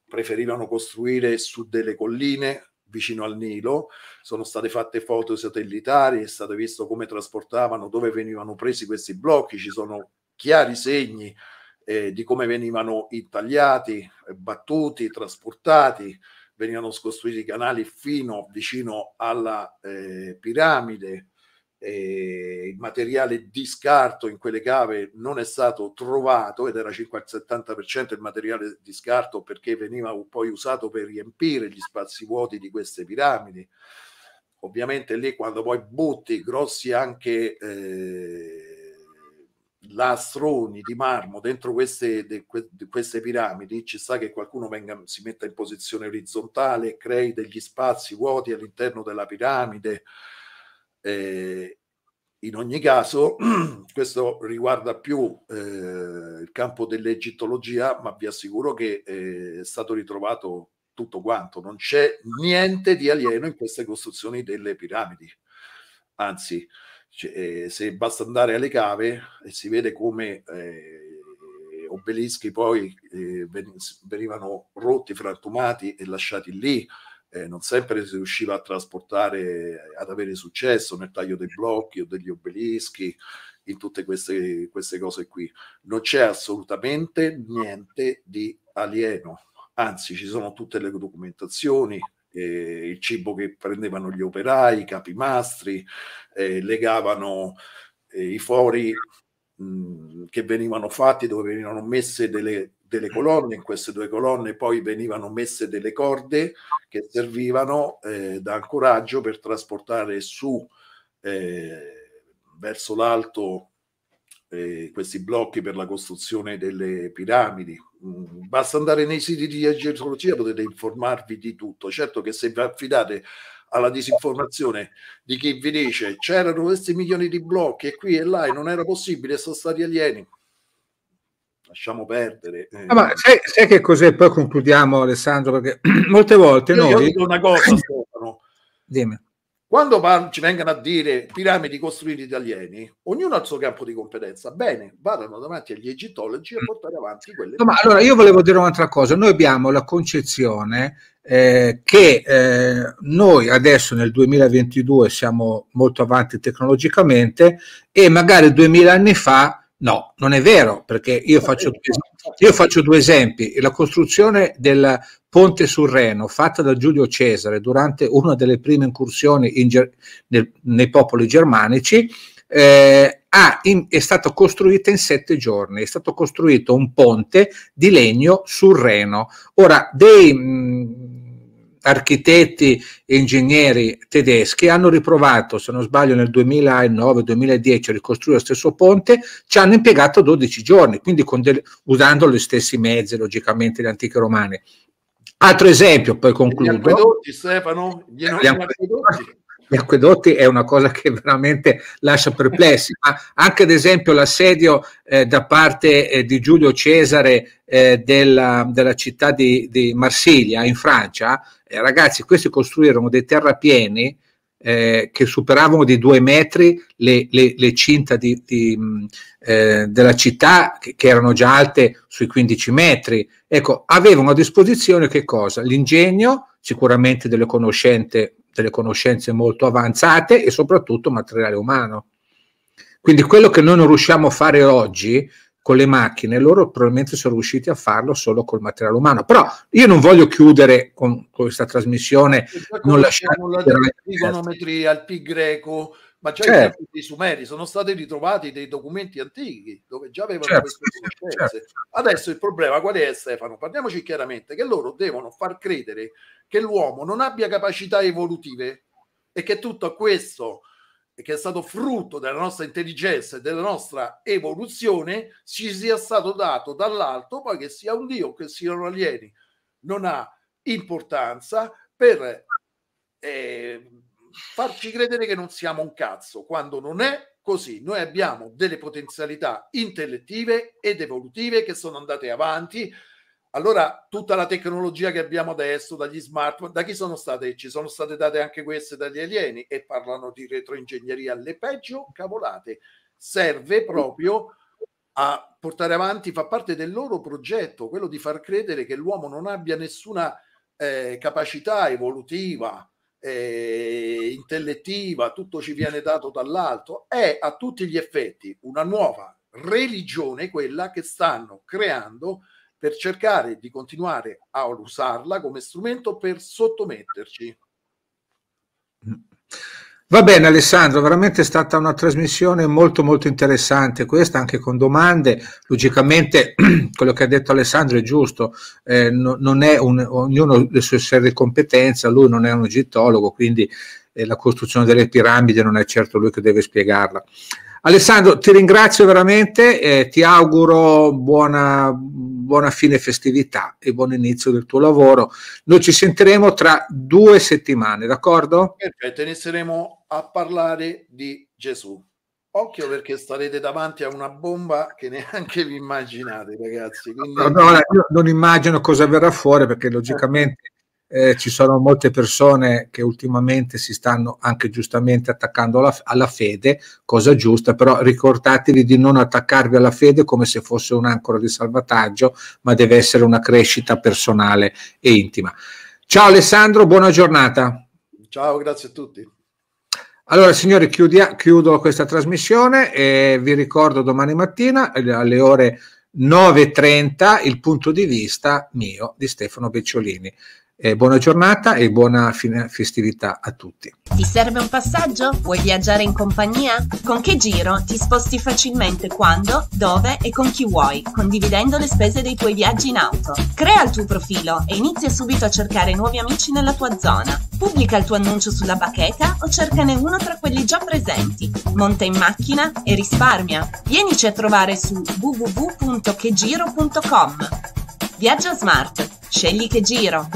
preferivano costruire su delle colline vicino al Nilo, sono state fatte foto satellitari, è stato visto come trasportavano, dove venivano presi questi blocchi, ci sono chiari segni eh, di come venivano intagliati, battuti, trasportati, venivano scostruiti i canali fino vicino alla eh, piramide, eh, il materiale di scarto in quelle cave non è stato trovato ed era circa il 70% il materiale di scarto perché veniva poi usato per riempire gli spazi vuoti di queste piramidi. Ovviamente lì quando poi butti grossi anche eh, lastroni di marmo dentro queste, de, de queste piramidi ci sta che qualcuno venga, si metta in posizione orizzontale, crei degli spazi vuoti all'interno della piramide, eh, in ogni caso, questo riguarda più eh, il campo dell'egittologia, ma vi assicuro che eh, è stato ritrovato tutto quanto. Non c'è niente di alieno in queste costruzioni delle piramidi. Anzi, cioè, se basta andare alle cave e si vede come eh, obelischi poi eh, venivano rotti, frantumati e lasciati lì, eh, non sempre si riusciva a trasportare, eh, ad avere successo nel taglio dei blocchi o degli obelischi, in tutte queste, queste cose qui. Non c'è assolutamente niente di alieno, anzi ci sono tutte le documentazioni, eh, il cibo che prendevano gli operai, i capimastri, eh, legavano eh, i fori mh, mm, che venivano fatti dove venivano messe delle delle mm. colonne, in queste due colonne poi venivano messe delle corde che servivano eh, da ancoraggio per trasportare su eh, verso l'alto eh, questi blocchi per la costruzione delle piramidi. Mm, basta andare nei siti di geologia, potete informarvi di tutto. Certo che se vi affidate alla disinformazione di chi vi dice c'erano questi milioni di blocchi e qui e là e non era possibile, sono stati alieni lasciamo perdere. Eh. Ah, ma sai, sai, che cos'è? Poi concludiamo Alessandro, perché molte volte io, noi... Io dico una cosa, Stefano. Dimmi. Quando ci vengono a dire piramidi costruite italiani, ognuno ha il suo campo di competenza, bene, vadano davanti agli egittologi a portare avanti quelle... No, ma allora io volevo dire un'altra cosa, noi abbiamo la concezione eh, che eh, noi adesso nel 2022 siamo molto avanti tecnologicamente e magari 2000 anni fa No, non è vero, perché io faccio, io faccio due esempi. La costruzione del ponte sul Reno, fatta da Giulio Cesare durante una delle prime incursioni in nel, nei popoli germanici, eh, ha, in, è stata costruita in sette giorni. È stato costruito un ponte di legno sul Reno. Ora, dei... Mh, architetti e ingegneri tedeschi hanno riprovato, se non sbaglio nel 2009-2010, a ricostruire lo stesso ponte, ci hanno impiegato 12 giorni, quindi del, usando gli stessi mezzi, logicamente, gli antichi romani. Altro esempio, poi concludo. Gli acquedotti, Stefano, gli, gli acquedotti gli acquedotti è una cosa che veramente lascia perplessi, ma anche ad esempio l'assedio eh, da parte eh, di Giulio Cesare eh, della, della, città di, di, Marsiglia in Francia, eh, ragazzi questi costruirono dei terrapieni eh, che superavano di due metri le, le, le cinta di, di, mm, eh, della città che, che erano già alte sui 15 metri. Ecco, avevano a disposizione che cosa? L'ingegno, sicuramente delle conoscenze delle conoscenze molto avanzate e soprattutto materiale umano. Quindi quello che noi non riusciamo a fare oggi con le macchine, loro probabilmente sono riusciti a farlo solo col materiale umano. Però io non voglio chiudere con, questa trasmissione, non lasciare la trigonometria, al pi greco, ma già certo. i Sumeri sono stati ritrovati dei documenti antichi dove già avevano certo, queste conoscenze. Certo, certo, certo. Adesso il problema qual è Stefano? Parliamoci chiaramente che loro devono far credere che l'uomo non abbia capacità evolutive e che tutto questo che è stato frutto della nostra intelligenza e della nostra evoluzione ci sia stato dato dall'alto, poi che sia un dio che siano alieni, non ha importanza per... Eh, farci credere che non siamo un cazzo, quando non è così. Noi abbiamo delle potenzialità intellettive ed evolutive che sono andate avanti. Allora, tutta la tecnologia che abbiamo adesso, dagli smartphone, da chi sono state? Ci sono state date anche queste dagli alieni e parlano di retroingegneria, le peggio cavolate. Serve proprio a portare avanti, fa parte del loro progetto, quello di far credere che l'uomo non abbia nessuna eh, capacità evolutiva, eh, intellettiva, tutto ci viene dato dall'alto, è a tutti gli effetti una nuova religione quella che stanno creando per cercare di continuare a usarla come strumento per sottometterci. Mm. Va bene Alessandro, veramente è stata una trasmissione molto molto interessante questa, anche con domande, logicamente quello che ha detto Alessandro è giusto, eh, no, non è un, ognuno le sue serie di competenza, lui non è un egittologo, quindi eh, la costruzione delle piramidi non è certo lui che deve spiegarla. Alessandro, ti ringrazio veramente, eh, ti auguro buona, buona fine festività e buon inizio del tuo lavoro. Noi ci sentiremo tra due settimane, d'accordo? Perfetto, inizieremo a parlare di Gesù. Occhio perché starete davanti a una bomba che neanche vi immaginate, ragazzi. Quindi... No, no, non immagino cosa verrà fuori perché logicamente eh, ci sono molte persone che ultimamente si stanno anche giustamente attaccando alla, alla, fede, cosa giusta, però ricordatevi di non attaccarvi alla fede come se fosse un'ancora di salvataggio, ma deve essere una crescita personale e intima. Ciao Alessandro, buona giornata. Ciao, grazie a tutti. Allora signori, chiudia, chiudo questa trasmissione e vi ricordo domani mattina eh, alle ore 9.30 il punto di vista mio di Stefano Becciolini. Eh, buona giornata e buona festività a tutti. Ti serve un passaggio? Vuoi viaggiare in compagnia? Con che giro ti sposti facilmente quando, dove e con chi vuoi, condividendo le spese dei tuoi viaggi in auto. Crea il tuo profilo e inizia subito a cercare nuovi amici nella tua zona. Pubblica il tuo annuncio sulla bacheca o cercane uno tra quelli già presenti. Monta in macchina e risparmia. Vienici a trovare su www.chegiro.com. Viaggia Smart. Scegli che giro.